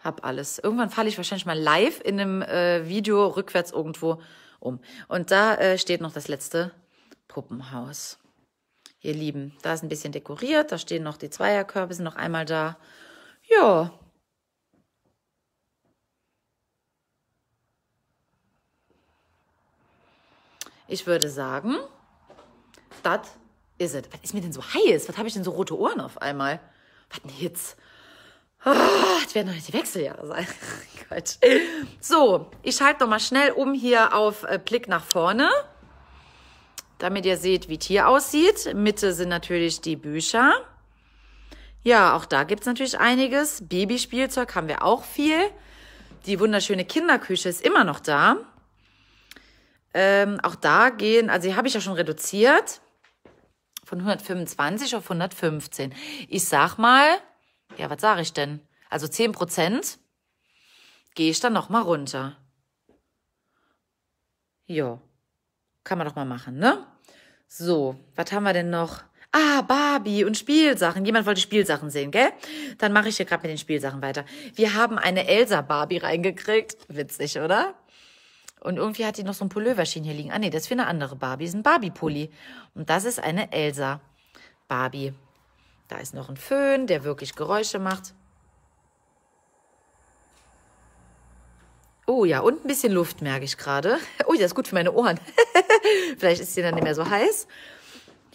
habe alles. Irgendwann falle ich wahrscheinlich mal live in einem äh, Video rückwärts irgendwo um. Und da äh, steht noch das letzte Puppenhaus. Ihr Lieben, da ist ein bisschen dekoriert, da stehen noch die Zweierkörbe, sind noch einmal da. Ja. Ich würde sagen, das ist es. Was ist mir denn so heiß? Was habe ich denn so rote Ohren auf einmal? Was ein Hitz. Oh, das werden doch nicht die Wechseljahre sein. Gott. So, ich schalte nochmal schnell um hier auf äh, Blick nach vorne, damit ihr seht, wie es hier aussieht. Mitte sind natürlich die Bücher. Ja, auch da gibt es natürlich einiges. Babyspielzeug haben wir auch viel. Die wunderschöne Kinderküche ist immer noch da. Ähm, auch da gehen, also die habe ich ja schon reduziert. Von 125 auf 115. Ich sag mal, ja, was sage ich denn? Also 10 Prozent gehe ich dann nochmal runter. Jo, kann man doch mal machen, ne? So, was haben wir denn noch? Ah, Barbie und Spielsachen. Jemand wollte Spielsachen sehen, gell? Dann mache ich hier gerade mit den Spielsachen weiter. Wir haben eine Elsa Barbie reingekriegt. Witzig, oder? Und irgendwie hat die noch so ein Pulloverchen hier liegen. Ah nee, das ist für eine andere Barbie. Das ist ein Barbie-Pulli. Und das ist eine Elsa Barbie. Da ist noch ein Föhn, der wirklich Geräusche macht. Oh ja, und ein bisschen Luft merke ich gerade. Oh, das ist gut für meine Ohren. Vielleicht ist sie dann nicht mehr so heiß.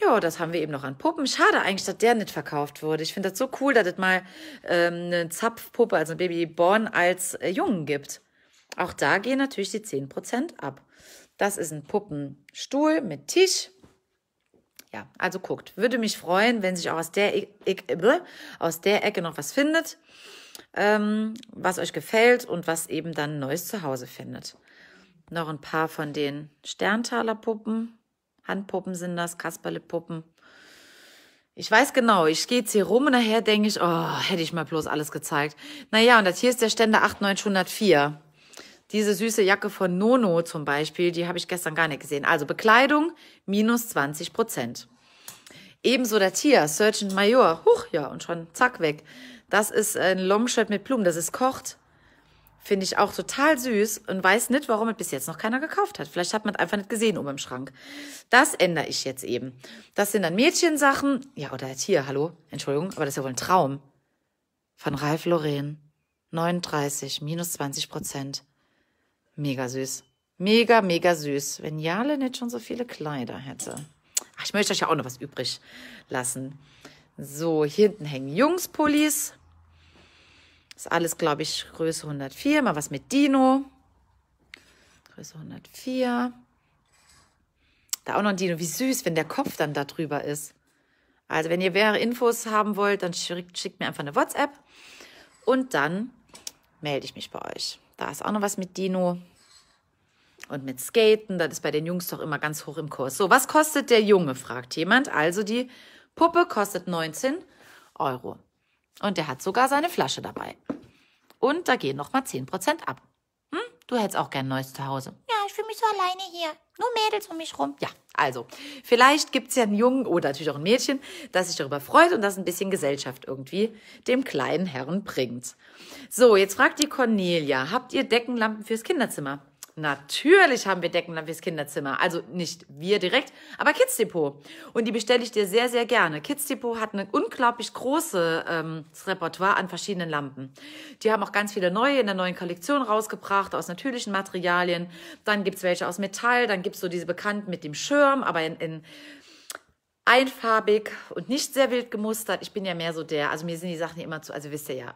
Ja, das haben wir eben noch an Puppen. Schade eigentlich, dass der nicht verkauft wurde. Ich finde das so cool, dass es mal ähm, eine Zapfpuppe, also ein Baby Born als äh, Jungen gibt. Auch da gehen natürlich die 10% ab. Das ist ein Puppenstuhl mit Tisch ja, also guckt. Würde mich freuen, wenn sich auch aus der, aus der Ecke noch was findet, ähm, was euch gefällt und was eben dann neues Zuhause findet. Noch ein paar von den Sterntalerpuppen. Handpuppen sind das, Kasperlepuppen. Ich weiß genau, ich gehe jetzt hier rum und nachher denke ich, oh, hätte ich mal bloß alles gezeigt. Naja, und das hier ist der Ständer 8904. Diese süße Jacke von Nono zum Beispiel, die habe ich gestern gar nicht gesehen. Also Bekleidung minus 20 Prozent. Ebenso der Tier, Sergeant Major. Huch, ja, und schon zack weg. Das ist ein Longshirt mit Blumen, das ist kocht. Finde ich auch total süß und weiß nicht, warum es bis jetzt noch keiner gekauft hat. Vielleicht hat man es einfach nicht gesehen oben im Schrank. Das ändere ich jetzt eben. Das sind dann Mädchensachen. Ja, oder der Tier, hallo? Entschuldigung, aber das ist ja wohl ein Traum. Von Ralf Lauren. 39, minus 20 Prozent. Mega süß. Mega, mega süß. Wenn Jale nicht schon so viele Kleider hätte. Ach, ich möchte euch ja auch noch was übrig lassen. So, hier hinten hängen Jungspullis. Ist alles, glaube ich, Größe 104. Mal was mit Dino. Größe 104. Da auch noch ein Dino. Wie süß, wenn der Kopf dann da drüber ist. Also, wenn ihr mehrere Infos haben wollt, dann schickt, schickt mir einfach eine WhatsApp. Und dann melde ich mich bei euch da ist auch noch was mit Dino und mit Skaten. Das ist bei den Jungs doch immer ganz hoch im Kurs. So, was kostet der Junge, fragt jemand. Also die Puppe kostet 19 Euro. Und der hat sogar seine Flasche dabei. Und da gehen nochmal 10% ab. Du hättest auch gern neues Zuhause. Ja, ich fühle mich so alleine hier. Nur Mädels um mich rum. Ja, also, vielleicht gibt es ja einen Jungen oder natürlich auch ein Mädchen, das sich darüber freut und das ein bisschen Gesellschaft irgendwie dem kleinen Herrn bringt. So, jetzt fragt die Cornelia, habt ihr Deckenlampen fürs Kinderzimmer? Natürlich haben wir Deckenlampe fürs Kinderzimmer. Also nicht wir direkt, aber Kids Depot. Und die bestelle ich dir sehr, sehr gerne. Kids Depot hat ein unglaublich großes ähm, Repertoire an verschiedenen Lampen. Die haben auch ganz viele neue in der neuen Kollektion rausgebracht, aus natürlichen Materialien. Dann gibt es welche aus Metall, dann gibt es so diese bekannten mit dem Schirm, aber in, in einfarbig und nicht sehr wild gemustert. Ich bin ja mehr so der, also mir sind die Sachen immer zu, also wisst ihr ja,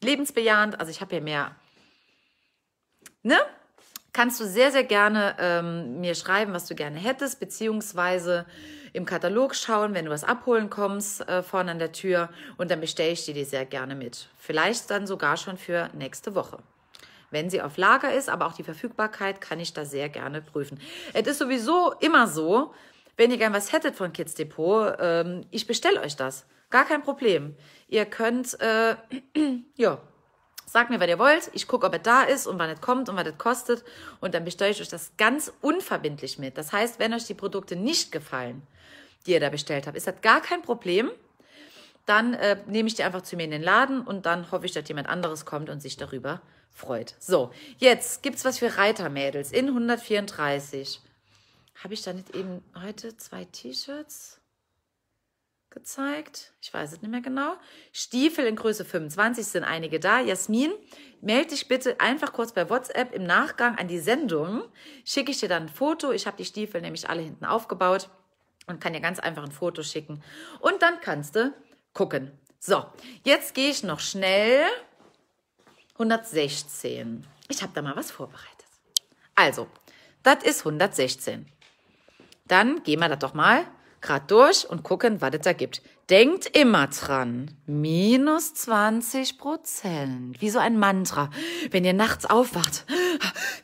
lebensbejahend. Also ich habe ja mehr, ne? kannst du sehr, sehr gerne ähm, mir schreiben, was du gerne hättest, beziehungsweise im Katalog schauen, wenn du was abholen kommst äh, vorne an der Tür und dann bestelle ich dir die sehr gerne mit. Vielleicht dann sogar schon für nächste Woche. Wenn sie auf Lager ist, aber auch die Verfügbarkeit kann ich da sehr gerne prüfen. Es ist sowieso immer so, wenn ihr gern was hättet von Kids Depot, ähm, ich bestelle euch das. Gar kein Problem. Ihr könnt, äh, ja, Sagt mir, was ihr wollt. Ich gucke, ob er da ist und wann er kommt und was es kostet. Und dann bestelle ich euch das ganz unverbindlich mit. Das heißt, wenn euch die Produkte nicht gefallen, die ihr da bestellt habt, ist das gar kein Problem. Dann äh, nehme ich die einfach zu mir in den Laden und dann hoffe ich, dass jemand anderes kommt und sich darüber freut. So, jetzt gibt es was für Reitermädels in 134. Habe ich da nicht eben heute zwei T-Shirts? gezeigt. Ich weiß es nicht mehr genau. Stiefel in Größe 25 sind einige da. Jasmin, melde dich bitte einfach kurz bei WhatsApp im Nachgang an die Sendung. Schicke ich dir dann ein Foto. Ich habe die Stiefel nämlich alle hinten aufgebaut und kann dir ganz einfach ein Foto schicken. Und dann kannst du gucken. So, jetzt gehe ich noch schnell. 116. Ich habe da mal was vorbereitet. Also, das ist 116. Dann gehen wir das doch mal grad durch und gucken, was es da gibt denkt immer dran. Minus 20 Prozent. Wie so ein Mantra. Wenn ihr nachts aufwacht.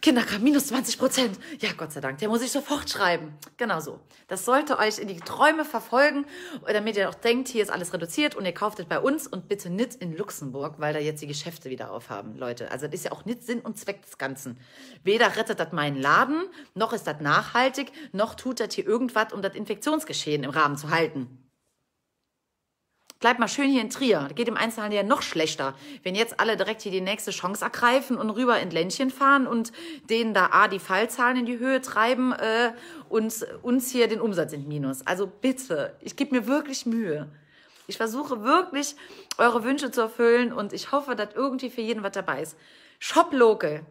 Kinderkram, minus 20 Prozent. Ja, Gott sei Dank, der muss ich sofort schreiben. Genau so. Das sollte euch in die Träume verfolgen, damit ihr auch denkt, hier ist alles reduziert und ihr kauft es bei uns und bitte nicht in Luxemburg, weil da jetzt die Geschäfte wieder aufhaben, Leute. Also das ist ja auch nicht Sinn und Zweck des Ganzen. Weder rettet das meinen Laden, noch ist das nachhaltig, noch tut das hier irgendwas, um das Infektionsgeschehen im Rahmen zu halten. Bleibt mal schön hier in Trier. Geht im Einzelhandel ja noch schlechter, wenn jetzt alle direkt hier die nächste Chance ergreifen und rüber in Ländchen fahren und denen da A, die Fallzahlen in die Höhe treiben äh, und uns hier den Umsatz in Minus. Also bitte, ich gebe mir wirklich Mühe. Ich versuche wirklich, eure Wünsche zu erfüllen und ich hoffe, dass irgendwie für jeden was dabei ist. Shop local.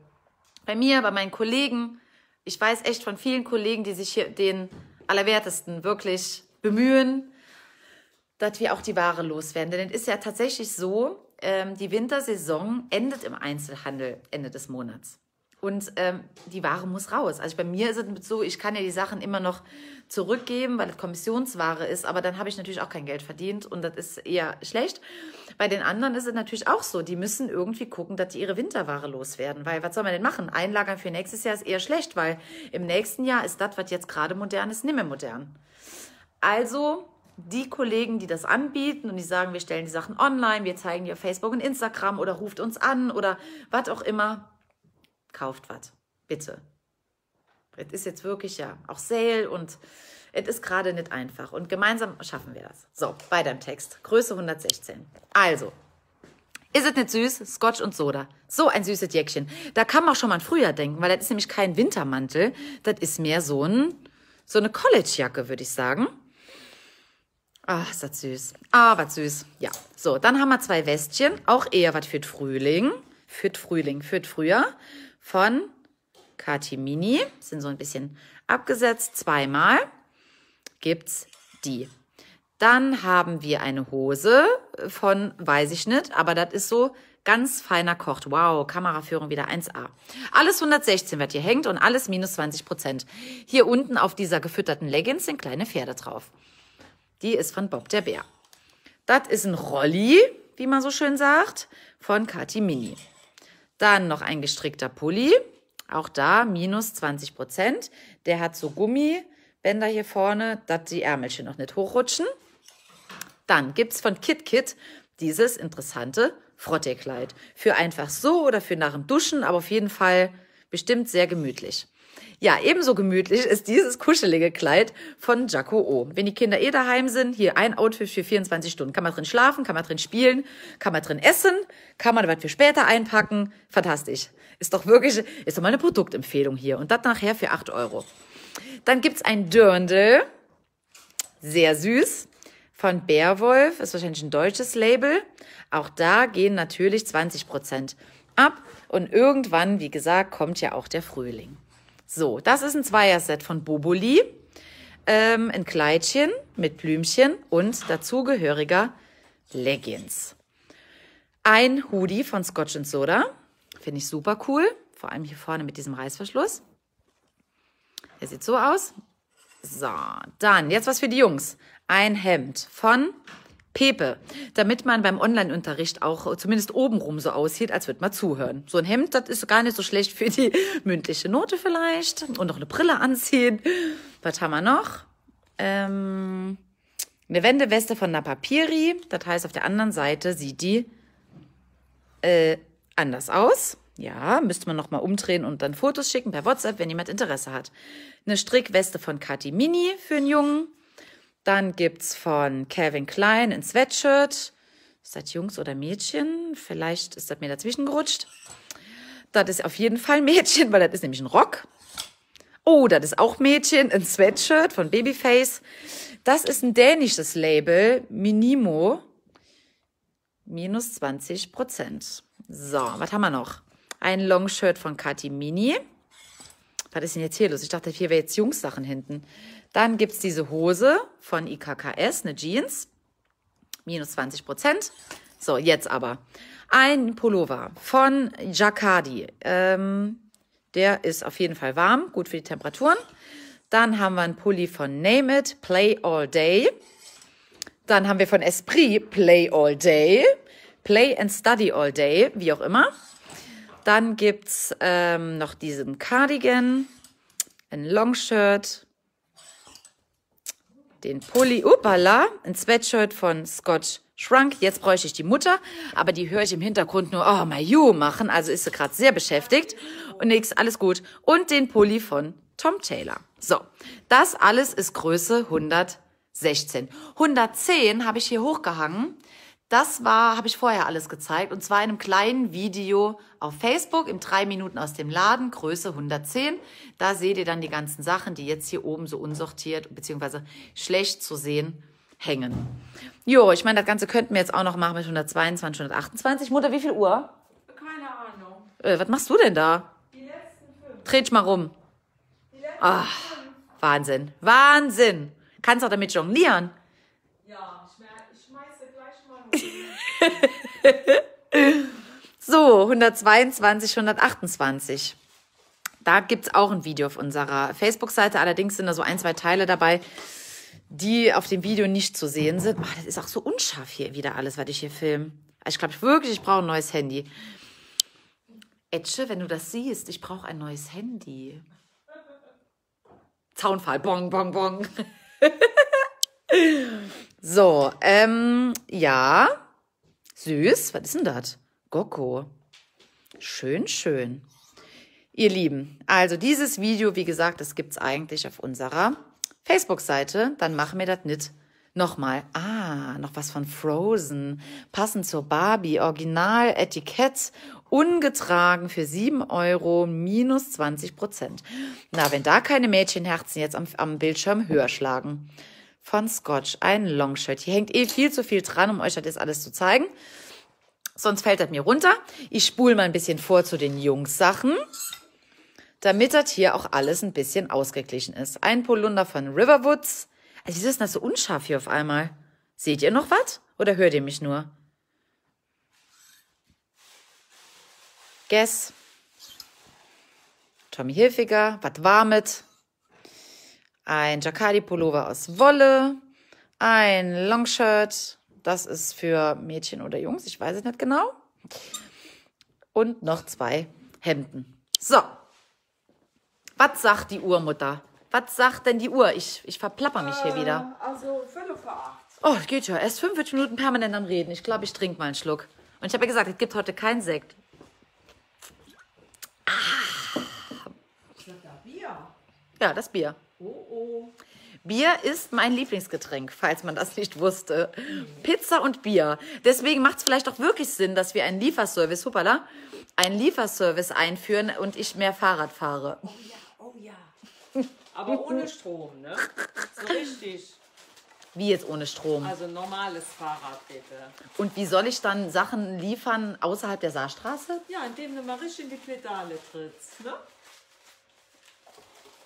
Bei mir, bei meinen Kollegen. Ich weiß echt von vielen Kollegen, die sich hier den Allerwertesten wirklich bemühen dass wir auch die Ware loswerden. Denn es ist ja tatsächlich so, ähm, die Wintersaison endet im Einzelhandel Ende des Monats. Und ähm, die Ware muss raus. Also bei mir ist es so, ich kann ja die Sachen immer noch zurückgeben, weil es Kommissionsware ist, aber dann habe ich natürlich auch kein Geld verdient und das ist eher schlecht. Bei den anderen ist es natürlich auch so, die müssen irgendwie gucken, dass die ihre Winterware loswerden, weil was soll man denn machen? Einlagern für nächstes Jahr ist eher schlecht, weil im nächsten Jahr ist das, was jetzt gerade modern ist, nicht mehr modern. Also die Kollegen, die das anbieten und die sagen, wir stellen die Sachen online, wir zeigen die auf Facebook und Instagram oder ruft uns an oder was auch immer, kauft was. Bitte. Es ist jetzt wirklich ja auch Sale und es ist gerade nicht einfach. Und gemeinsam schaffen wir das. So, weiter im Text. Größe 116. Also, ist es nicht süß? Scotch und Soda. So ein süßes Jäckchen. Da kann man auch schon mal an Frühjahr denken, weil das ist nämlich kein Wintermantel. Das ist mehr so, ein, so eine Collegejacke, würde ich sagen. Ach, ist das süß. Ah, was süß. Ja. So, dann haben wir zwei Westchen. Auch eher was für Frühling. Für Frühling, für Frühjahr. Von Kati Mini. Sind so ein bisschen abgesetzt. Zweimal gibt's die. Dann haben wir eine Hose von Weiß ich nicht, aber das ist so ganz feiner kocht. Wow, Kameraführung wieder 1A. Alles 116 wird hier hängt und alles minus 20 Prozent. Hier unten auf dieser gefütterten Leggings sind kleine Pferde drauf. Die ist von Bob der Bär. Das ist ein Rolli, wie man so schön sagt, von Kati Mini. Dann noch ein gestrickter Pulli, auch da minus 20 Prozent. Der hat so Gummibänder hier vorne, dass die Ärmelchen noch nicht hochrutschen. Dann gibt es von KitKit dieses interessante Frotteekleid. Für einfach so oder für nach dem Duschen, aber auf jeden Fall bestimmt sehr gemütlich. Ja, ebenso gemütlich ist dieses kuschelige Kleid von Jaco O. Wenn die Kinder eh daheim sind, hier ein Outfit für 24 Stunden. Kann man drin schlafen, kann man drin spielen, kann man drin essen, kann man was für später einpacken. Fantastisch. Ist doch wirklich, ist doch mal eine Produktempfehlung hier. Und das nachher für 8 Euro. Dann gibt's ein Dirndl. Sehr süß. Von Bärwolf. Ist wahrscheinlich ein deutsches Label. Auch da gehen natürlich 20 Prozent ab. Und irgendwann, wie gesagt, kommt ja auch der Frühling. So, das ist ein Zweierset von Boboli ähm, ein Kleidchen mit Blümchen und dazugehöriger Leggings. Ein Hoodie von Scotch Soda, finde ich super cool, vor allem hier vorne mit diesem Reißverschluss. Der sieht so aus. So, dann jetzt was für die Jungs. Ein Hemd von Pepe, damit man beim Online-Unterricht auch zumindest obenrum so aussieht, als würde man zuhören. So ein Hemd, das ist gar nicht so schlecht für die mündliche Note vielleicht. Und noch eine Brille anziehen. Was haben wir noch? Ähm, eine Wendeweste von Napapiri. Das heißt, auf der anderen Seite sieht die äh, anders aus. Ja, müsste man nochmal umdrehen und dann Fotos schicken per WhatsApp, wenn jemand Interesse hat. Eine Strickweste von Katimini für einen Jungen. Dann gibt's von Calvin Klein ein Sweatshirt. Ist das Jungs oder Mädchen? Vielleicht ist das mir dazwischen gerutscht. Das ist auf jeden Fall Mädchen, weil das ist nämlich ein Rock. Oh, das ist auch Mädchen, ein Sweatshirt von Babyface. Das ist ein dänisches Label, Minimo. Minus 20 Prozent. So, was haben wir noch? Ein Longshirt von Kati Mini. Was ist denn jetzt hier los? Ich dachte, hier wäre jetzt Jungs-Sachen hinten. Dann gibt es diese Hose von IKKS, eine Jeans, minus 20 Prozent. So, jetzt aber. Ein Pullover von Jacquardi. Ähm, der ist auf jeden Fall warm, gut für die Temperaturen. Dann haben wir einen Pulli von Name It, Play All Day. Dann haben wir von Esprit Play All Day, Play and Study All Day, wie auch immer. Dann gibt es ähm, noch diesen Cardigan, ein Longshirt, den Pulli, upala, ein Sweatshirt von Scotch Shrunk. Jetzt bräuchte ich die Mutter, aber die höre ich im Hintergrund nur, oh, my you machen. Also ist sie gerade sehr beschäftigt. Und nix, alles gut. Und den Pulli von Tom Taylor. So, das alles ist Größe 116. 110 habe ich hier hochgehangen, das war, habe ich vorher alles gezeigt und zwar in einem kleinen Video auf Facebook im 3 Minuten aus dem Laden, Größe 110. Da seht ihr dann die ganzen Sachen, die jetzt hier oben so unsortiert bzw. schlecht zu sehen hängen. Jo, ich meine, das Ganze könnten wir jetzt auch noch machen mit 122, 128. Mutter, wie viel Uhr? Keine Ahnung. Äh, was machst du denn da? Die letzten fünf. Dreh dich mal rum. Die letzten Ach, fünf. Wahnsinn. Wahnsinn. Kannst auch damit jonglieren. so, 122, 128. Da gibt es auch ein Video auf unserer Facebook-Seite. Allerdings sind da so ein, zwei Teile dabei, die auf dem Video nicht zu sehen sind. Boah, das ist auch so unscharf hier wieder alles, was ich hier filme. Also ich glaube wirklich, ich brauche ein neues Handy. Etche, wenn du das siehst, ich brauche ein neues Handy. Zaunfall, bong, bong, bong. so, ähm, ja. Süß, was ist denn das? Gokko. Schön, schön. Ihr Lieben, also dieses Video, wie gesagt, das gibt es eigentlich auf unserer Facebook-Seite. Dann machen wir das nicht nochmal. Ah, noch was von Frozen. Passend zur Barbie. Original Etikett. Ungetragen für 7 Euro minus 20 Prozent. Na, wenn da keine Mädchenherzen jetzt am, am Bildschirm höher schlagen von Scotch. Ein Longshirt. Hier hängt eh viel zu viel dran, um euch das jetzt alles zu zeigen. Sonst fällt das mir runter. Ich spule mal ein bisschen vor zu den Jungs-Sachen, damit das hier auch alles ein bisschen ausgeglichen ist. Ein Polunder von Riverwoods. Also wieso ist das so unscharf hier auf einmal? Seht ihr noch was? Oder hört ihr mich nur? Guess. Tommy Hilfiger. Was war mit? ein Jacquardi-Pullover aus Wolle, ein Longshirt, das ist für Mädchen oder Jungs, ich weiß es nicht genau, und noch zwei Hemden. So, was sagt die Uhrmutter? Was sagt denn die Uhr? Ich, ich verplapper mich hier wieder. Ähm, also Viertel vor acht. Oh, geht ja. Erst 45 Minuten permanent am Reden. Ich glaube, ich trinke mal einen Schluck. Und ich habe ja gesagt, es gibt heute keinen Sekt. Ah. Bier. Ja, das Bier. Oh, oh. Bier ist mein Lieblingsgetränk, falls man das nicht wusste. Pizza und Bier. Deswegen macht es vielleicht auch wirklich Sinn, dass wir einen Lieferservice, hoppala, einen Lieferservice einführen und ich mehr Fahrrad fahre. Oh ja, oh ja. Aber ohne Strom, ne? So richtig. Wie jetzt ohne Strom? Also normales Fahrrad bitte. Und wie soll ich dann Sachen liefern außerhalb der Saarstraße? Ja, indem du mal richtig in die Pedale trittst, ne?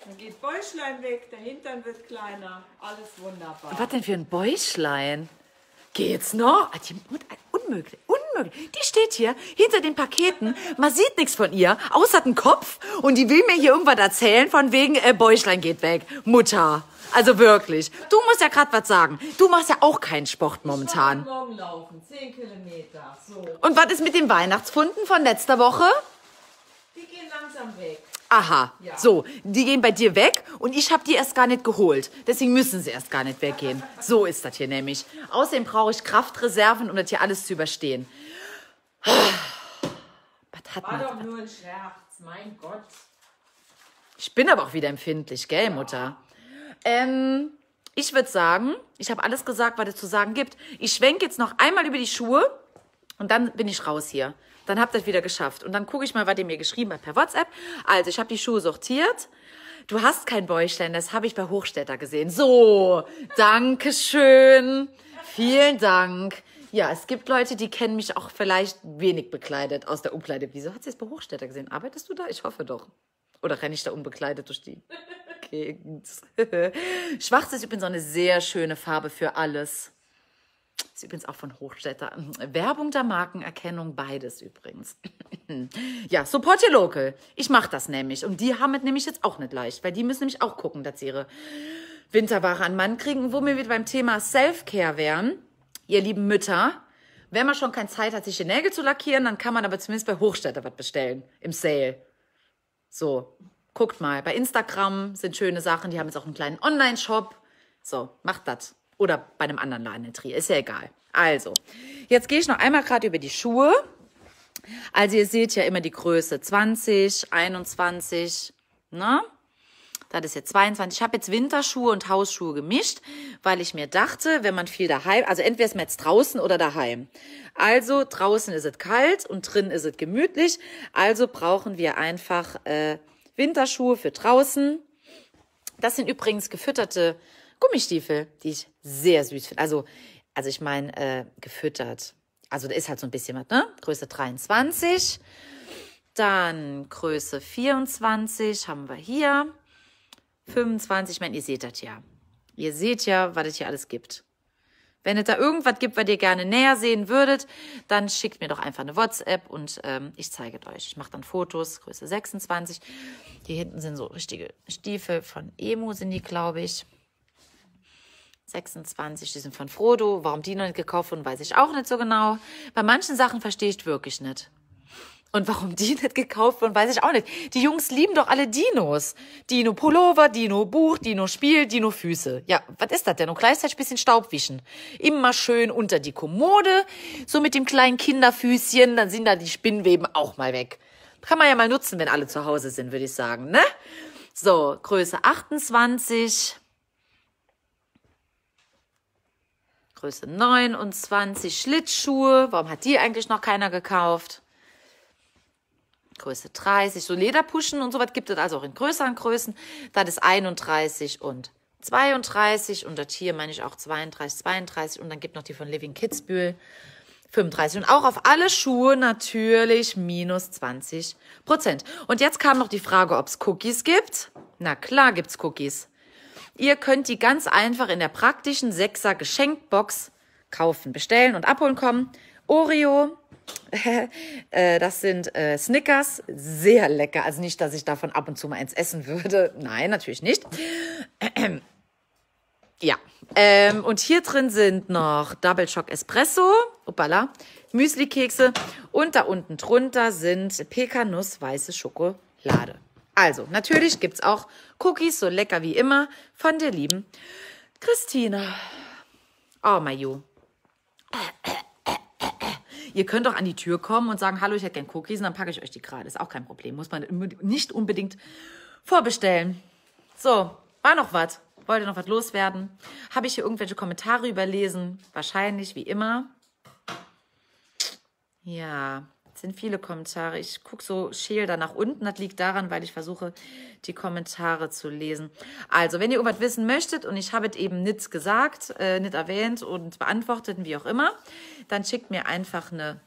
Dann geht Bäuchlein weg, der Hintern wird kleiner, alles wunderbar. Was denn für ein Bäuchlein? Geht's noch? Ah, unmöglich, unmöglich. Die steht hier hinter den Paketen. Man sieht nichts von ihr, außer den Kopf. Und die will mir hier irgendwas erzählen, von wegen äh, Bäuchlein geht weg. Mutter. Also wirklich. Du musst ja gerade was sagen. Du machst ja auch keinen Sport momentan. Ich morgen laufen, 10 Kilometer. So. Und was ist mit den Weihnachtsfunden von letzter Woche? Die gehen langsam weg. Aha, ja. so, die gehen bei dir weg und ich habe die erst gar nicht geholt. Deswegen müssen sie erst gar nicht weggehen. So ist das hier nämlich. Außerdem brauche ich Kraftreserven, um das hier alles zu überstehen. Was hat War man, doch nur ein Scherz, mein Gott. Ich bin aber auch wieder empfindlich, gell, ja. Mutter? Ähm, ich würde sagen, ich habe alles gesagt, was es zu sagen gibt. Ich schwenke jetzt noch einmal über die Schuhe und dann bin ich raus hier. Dann habt ihr es wieder geschafft. Und dann gucke ich mal, was ihr mir geschrieben habt per WhatsApp. Also, ich habe die Schuhe sortiert. Du hast kein Bäuchlein, das habe ich bei Hochstädter gesehen. So, danke schön. Vielen Dank. Ja, es gibt Leute, die kennen mich auch vielleicht wenig bekleidet aus der Umkleide. Wieso hat sie es bei Hochstädter gesehen? Arbeitest du da? Ich hoffe doch. Oder renne ich da unbekleidet durch die Gegend? Schwarz ist übrigens so eine sehr schöne Farbe für alles. Ist übrigens auch von Hochstädter. Werbung der Markenerkennung, beides übrigens. ja, support your local. Ich mache das nämlich. Und die haben es nämlich jetzt auch nicht leicht, weil die müssen nämlich auch gucken, dass sie ihre Winterware an Mann kriegen. Wo wir wieder beim Thema Self-Care wären, ihr lieben Mütter, wenn man schon keine Zeit hat, sich die Nägel zu lackieren, dann kann man aber zumindest bei Hochstädter was bestellen. Im Sale. So, guckt mal. Bei Instagram sind schöne Sachen. Die haben jetzt auch einen kleinen Online-Shop. So, macht das. Oder bei einem anderen Laden in Trier, ist ja egal. Also, jetzt gehe ich noch einmal gerade über die Schuhe. Also ihr seht ja immer die Größe 20, 21, ne? Das ist jetzt 22. Ich habe jetzt Winterschuhe und Hausschuhe gemischt, weil ich mir dachte, wenn man viel daheim, also entweder ist man jetzt draußen oder daheim. Also draußen ist es kalt und drin ist es gemütlich. Also brauchen wir einfach äh, Winterschuhe für draußen. Das sind übrigens gefütterte Gummistiefel, die ich sehr süß finde. Also, also ich meine, äh, gefüttert. Also da ist halt so ein bisschen was, ne? Größe 23. Dann Größe 24 haben wir hier. 25, ich meine, ihr seht das ja. Ihr seht ja, was es hier alles gibt. Wenn es da irgendwas gibt, was ihr gerne näher sehen würdet, dann schickt mir doch einfach eine WhatsApp und ähm, ich zeige es euch. Ich mache dann Fotos, Größe 26. Hier hinten sind so richtige Stiefel von Emo, sind die, glaube ich. 26, die sind von Frodo. Warum die noch nicht gekauft wurden, weiß ich auch nicht so genau. Bei manchen Sachen verstehe ich wirklich nicht. Und warum die nicht gekauft wurden, weiß ich auch nicht. Die Jungs lieben doch alle Dinos. Dino Pullover, Dino Buch, Dino Spiel, Dino Füße. Ja, was ist das denn? Und gleichzeitig ein bisschen wischen. Immer schön unter die Kommode, so mit dem kleinen Kinderfüßchen, dann sind da die Spinnweben auch mal weg. Kann man ja mal nutzen, wenn alle zu Hause sind, würde ich sagen, ne? So, Größe 28. Größe 29 Schlittschuhe. Warum hat die eigentlich noch keiner gekauft? Größe 30, so Lederpuschen und sowas gibt es also auch in größeren Größen. Dann ist 31 und 32 und das hier meine ich auch 32, 32 und dann gibt noch die von Living Kitzbühel 35 und auch auf alle Schuhe natürlich minus 20 Prozent. Und jetzt kam noch die Frage, ob es Cookies gibt. Na klar gibt es Cookies. Ihr könnt die ganz einfach in der praktischen Sechser Geschenkbox kaufen, bestellen und abholen kommen. Oreo, äh, das sind äh, Snickers, sehr lecker. Also nicht, dass ich davon ab und zu mal eins essen würde. Nein, natürlich nicht. Ja. Ähm, und hier drin sind noch Double Shock Espresso, upala, Müsli-Kekse und da unten drunter sind Pekanuss weiße Schokolade. Also, natürlich gibt es auch Cookies, so lecker wie immer, von der lieben Christina. Oh, Mayu. Ihr könnt auch an die Tür kommen und sagen, hallo, ich hätte gern Cookies und dann packe ich euch die gerade. Ist auch kein Problem. Muss man nicht unbedingt vorbestellen. So, war noch was? Wollte noch was loswerden? Habe ich hier irgendwelche Kommentare überlesen? Wahrscheinlich, wie immer. Ja, sind viele Kommentare. Ich gucke so scheel da nach unten. Das liegt daran, weil ich versuche, die Kommentare zu lesen. Also, wenn ihr irgendwas wissen möchtet und ich habe es eben nichts gesagt, äh, nicht erwähnt und beantwortet, wie auch immer, dann schickt mir einfach eine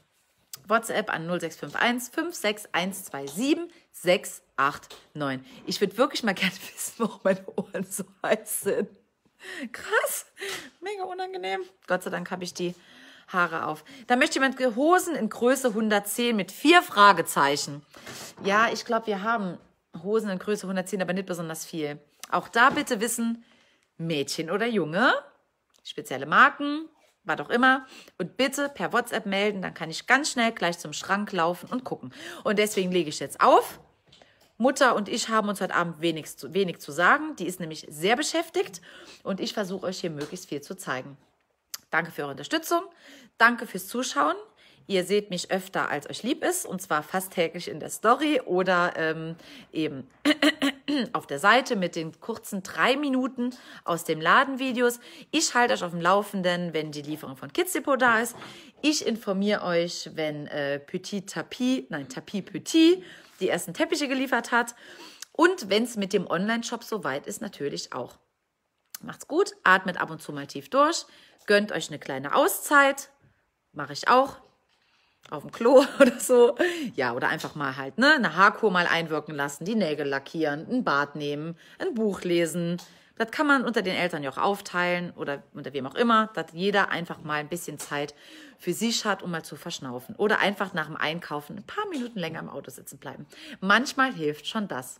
WhatsApp an 0651 56127 689. Ich würde wirklich mal gerne wissen, warum meine Ohren so heiß sind. Krass, mega unangenehm. Gott sei Dank habe ich die Haare auf. Da möchte jemand Hosen in Größe 110 mit vier Fragezeichen. Ja, ich glaube, wir haben Hosen in Größe 110, aber nicht besonders viel. Auch da bitte wissen, Mädchen oder Junge, spezielle Marken, was auch immer. Und bitte per WhatsApp melden, dann kann ich ganz schnell gleich zum Schrank laufen und gucken. Und deswegen lege ich jetzt auf. Mutter und ich haben uns heute Abend wenig, wenig zu sagen. Die ist nämlich sehr beschäftigt und ich versuche euch hier möglichst viel zu zeigen. Danke für eure Unterstützung. Danke fürs Zuschauen. Ihr seht mich öfter, als euch lieb ist, und zwar fast täglich in der Story oder ähm, eben auf der Seite mit den kurzen drei Minuten aus dem Ladenvideos. Ich halte euch auf dem Laufenden, wenn die Lieferung von Kids Depot da ist. Ich informiere euch, wenn äh, Petit Tapis, nein, Tapis Petit die ersten Teppiche geliefert hat. Und wenn es mit dem Online-Shop soweit ist, natürlich auch. Macht's gut, atmet ab und zu mal tief durch gönnt euch eine kleine Auszeit. Mache ich auch. Auf dem Klo oder so. Ja, oder einfach mal halt, ne, eine Haarkur mal einwirken lassen, die Nägel lackieren, ein Bad nehmen, ein Buch lesen. Das kann man unter den Eltern ja auch aufteilen oder unter wem auch immer, dass jeder einfach mal ein bisschen Zeit für sich hat, um mal zu verschnaufen. Oder einfach nach dem Einkaufen ein paar Minuten länger im Auto sitzen bleiben. Manchmal hilft schon das.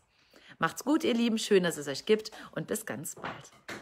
Macht's gut, ihr Lieben. Schön, dass es euch gibt und bis ganz bald.